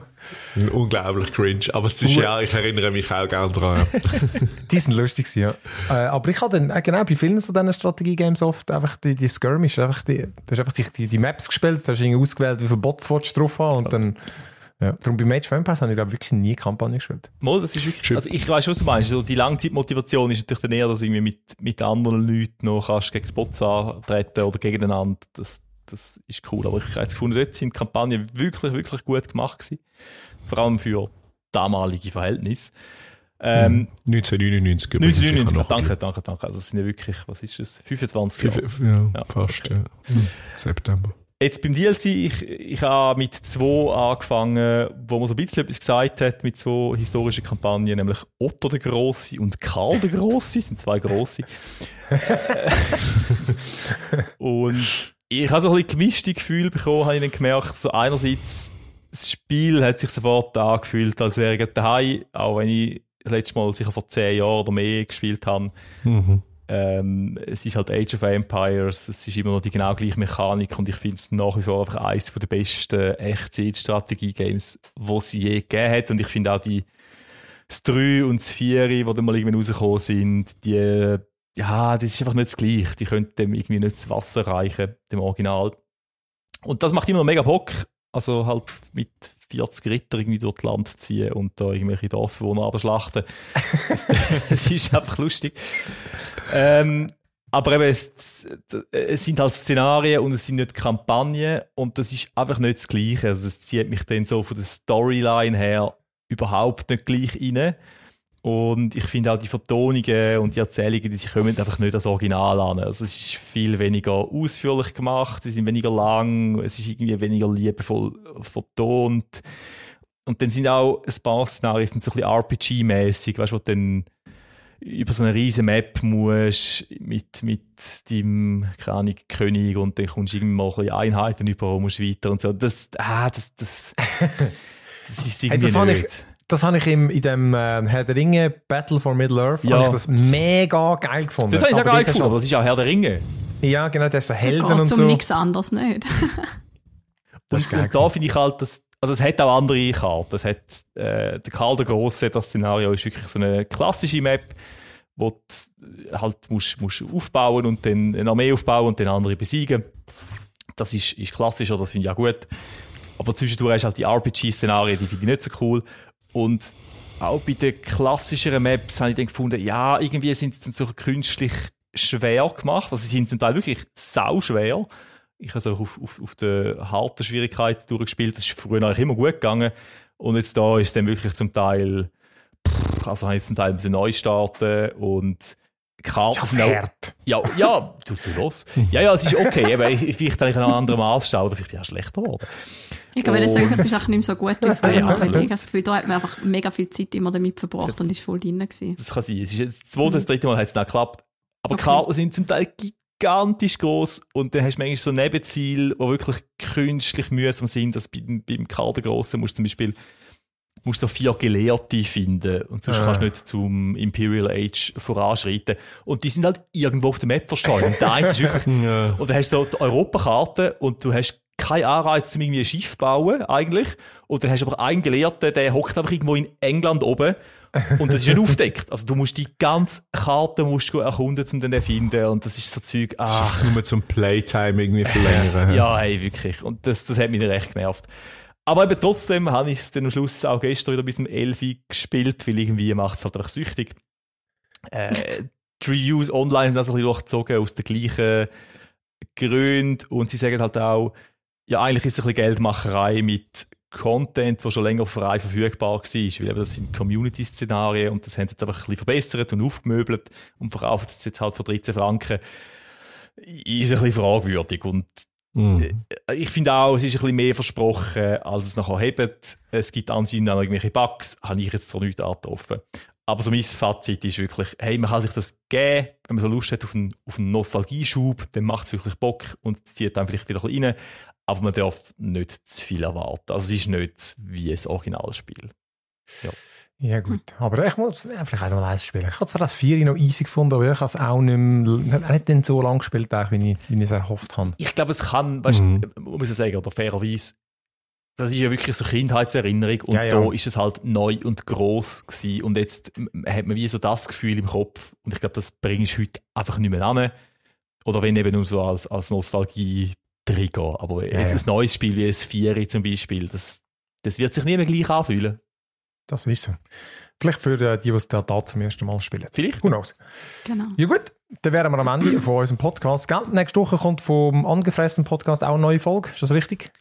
Unglaublich cringe. Aber es ist ja, ich erinnere mich auch gerne dran. <laughs> die sind lustig, ja. Äh, aber ich habe dann, äh, genau, bei vielen so diesen Strategie-Games oft einfach die, die Skirmish, einfach die, du hast einfach die, die, die Maps gespielt, hast irgendwie ausgewählt, wie viele Bots du drauf haben und dann... Ja. Darum bei Mage Vampires habe ich glaube wirklich nie Kampagne gespielt. Mal, das ist wirklich, also ich weiß was du meinst. Also die Langzeitmotivation ist natürlich dann eher, dass irgendwie mit, mit anderen Leuten noch kannst gegen die Bots antreten oder gegeneinander. Das, das ist cool. Aber ich habe jetzt gefunden, dort sind die Kampagnen wirklich, wirklich gut gemacht gewesen. Vor allem für damalige Verhältnisse. Ähm, 1999 übrigens. 1999, danke, danke, danke. Also das sind ja wirklich, was ist das, 25 Jahre? Ja, ja, fast, okay. ja. September. Jetzt beim DLC, ich, ich habe mit zwei angefangen, wo man so ein bisschen etwas gesagt hat, mit zwei historischen Kampagnen, nämlich Otto der Grosse und Karl der Große, sind zwei Grosse. <laughs> und ich habe so ein bisschen gemischte Gefühl bekommen, habe ich dann gemerkt. So einerseits, das Spiel hat sich sofort angefühlt, als wäre ich daheim, auch wenn ich das letzte Mal sicher vor zehn Jahren oder mehr gespielt habe. Mhm. Ähm, es ist halt Age of Empires, es ist immer noch die genau gleiche Mechanik und ich finde es nach wie vor einfach eines der besten Echtzeit-Strategie-Games, die es je gegeben hat. Und ich finde auch die das 3 und das 4, die dann mal irgendwann rausgekommen sind, die ja, das ist einfach nicht das Gleiche. Die können dem irgendwie nicht das Wasser reichen, dem Original. Und das macht immer mega Bock. Also halt mit 40 Ritter irgendwie durch das Land ziehen und da irgendwelche Dorfbewohner schlachten. Es <laughs> ist einfach lustig. Ähm, aber eben, es, es, sind halt Szenarien und es sind nicht Kampagnen und das ist einfach nicht das Gleiche. Also das zieht mich dann so von der Storyline her überhaupt nicht gleich rein. Und ich finde auch die Vertonungen und die Erzählungen, die sie kommen, einfach nicht als Original an. Also es ist viel weniger ausführlich gemacht, sie sind weniger lang, es ist irgendwie weniger liebevoll vertont. Und dann sind auch ein paar Szenarien so ein bisschen RPG-mäßig, weißt du, wo du dann über so eine riesige Map musst mit, mit deinem keine König und dann kommst du irgendwie mal ein bisschen Einheiten über und musst weiter und so. Das, ah, das, das, <laughs> das ist irgendwie hey, das nicht. Das habe ich im, in dem äh, Herr der Ringe Battle for Middle Earth ja. ich das mega geil gefunden. Das habe ich auch geil gefunden, das ist auch Herr der Ringe. Ja, genau, der ist so Helden und um so. um nichts anderes nicht. <laughs> und, und da finde ich halt, dass, also es hat auch andere Karten. Es hat, äh, der Karl der Große, das Szenario ist wirklich so eine klassische Map, wo du äh, halt musst, musst aufbauen und dann eine Armee aufbauen und den andere besiegen. Das ist, ist klassischer, das finde ich auch gut. Aber zwischendurch hast du halt die RPG-Szenarien, die finde ich nicht so cool. Und auch bei den klassischeren Maps habe ich dann gefunden, ja, irgendwie sind sie dann so künstlich schwer gemacht. Also sie sind zum Teil wirklich sau schwer. Ich habe es auch auf, auf, auf der harten Schwierigkeit durchgespielt. Das ist früher eigentlich immer gut gegangen. Und jetzt da ist es dann wirklich zum Teil, pff, also habe ich zum Teil müssen neu starten und Karten sind auch, ja, ja, tut du los. Ja, ja, es ist okay. <laughs> Eben, vielleicht habe ich einen anderen Maßstab oder vielleicht bin ich auch schlechter geworden. Ich glaube, das ist oh. es nicht so gut wie <laughs> früher. Ja, ich das Gefühl, da hat man einfach mega viel Zeit immer damit verbracht und ist voll drin gewesen. Das kann sein. Es ist das zweite, das mhm. dritte Mal hat es dann geklappt. Aber okay. Karten sind zum Teil gigantisch gross und dann hast du manchmal so Nebenziele, die wirklich künstlich mühsam sind, dass beim, beim Karten grossen musst du zum Beispiel musst so vier Gelehrte finden und sonst äh. kannst du ah. nicht zum Imperial Age voranschreiten. Und die sind halt irgendwo auf der Map verstanden. Und der eine ist wirklich... <laughs> und dann hast du so die Europakarte und du hast keinen Anreiz, um irgendwie ein Schiff zu bauen, eigentlich. Und dann hast du aber einen Gelehrten, der hockt einfach irgendwo in England oben und das ist nicht <laughs> aufdeckt. Also du musst die ganze Karte musst du erkunden, um den zu finden und das ist so Zeug, ah. ach. Nur zum Playtime irgendwie <laughs> verlängern. ja, hey, wirklich. Und das, das hat mich recht genervt. Aber eben trotzdem habe ich es dann am Schluss auch gestern wieder bis zum Elfi gespielt, weil irgendwie macht es halt einfach süchtig. Äh, die Reviews online sind also ein bisschen durchgezogen aus den gleichen Gründen und sie sagen halt auch, ja, eigentlich ist es ein bisschen Geldmacherei mit Content, der schon länger frei verfügbar war. Weil eben das sind Community-Szenarien und das haben sie jetzt einfach ein bisschen verbessert und aufgemöbelt und verkaufen es jetzt halt für 13 Franken. Ist ein bisschen fragwürdig und Mm. Ich finde auch, es ist ein bisschen mehr versprochen, als es nachher hebt. Es gibt anscheinend auch irgendwelche Bugs, habe ich jetzt so nicht getroffen. Aber so mein Fazit ist wirklich, hey, man kann sich das geben, wenn man so Lust hat auf einen, auf einen Nostalgieschub, dann macht es wirklich Bock und zieht dann vielleicht wieder ein bisschen rein. Aber man darf nicht zu viel erwarten. Also es ist nicht wie ein Originalspiel. Ja. Ja gut, aber ich muss vielleicht auch noch eins spielen. Ich habe zwar das 4 noch easy gefunden, aber ich habe es auch nicht, mehr, nicht so lange gespielt, wie ich, wie ich es erhofft habe. Ich glaube, es kann, weißt du, mhm. muss ich sagen, oder fairerweise, das ist ja wirklich so Kindheitserinnerung und ja, ja. da ist es halt neu und groß gewesen. und jetzt hat man wie so das Gefühl im Kopf und ich glaube, das bringst du heute einfach nicht mehr an. Oder wenn eben nur so als, als Nostalgie reingehen. Aber ja, ein neues Spiel wie ein Vieri zum Beispiel, das, das wird sich nie mehr gleich anfühlen. Das ist so. Vielleicht für äh, die, die es da zum ersten Mal spielen. Vielleicht. Who knows. Genau. Ja gut, dann wären wir am Ende von unserem Podcast. Gell? Nächste Woche kommt vom angefressenen Podcast auch eine neue Folge. Ist das richtig?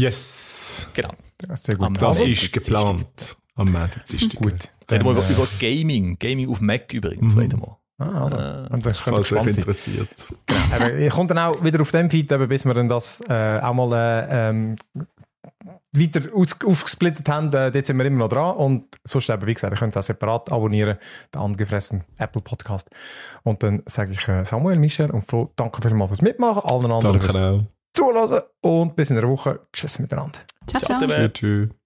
Yes. Genau. Ja, sehr gut. das ist geplant. Am Montag, Dienstag. Gut. Reden wir äh, über, Gaming. Gaming auf Mac übrigens, mhm. mal. Ah, also. Äh, und das falls euch interessiert. Genau. ich komme dann auch wieder auf dem Feed, eben, bis wir dann das äh, auch mal äh, ähm, weiter aus, aufgesplittet haben. Äh, dort sind wir immer noch dran. Und sonst eben, wie gesagt, ihr könnt es auch separat abonnieren, den angefressenen Apple Podcast. Und dann sage ich äh, Samuel, Michel und Flo, danke vielmals fürs Mitmachen. Allen anderen. Danke Zuhören und bis in einer Woche. Tschüss miteinander. Ciao, ciao. ciao. ciao.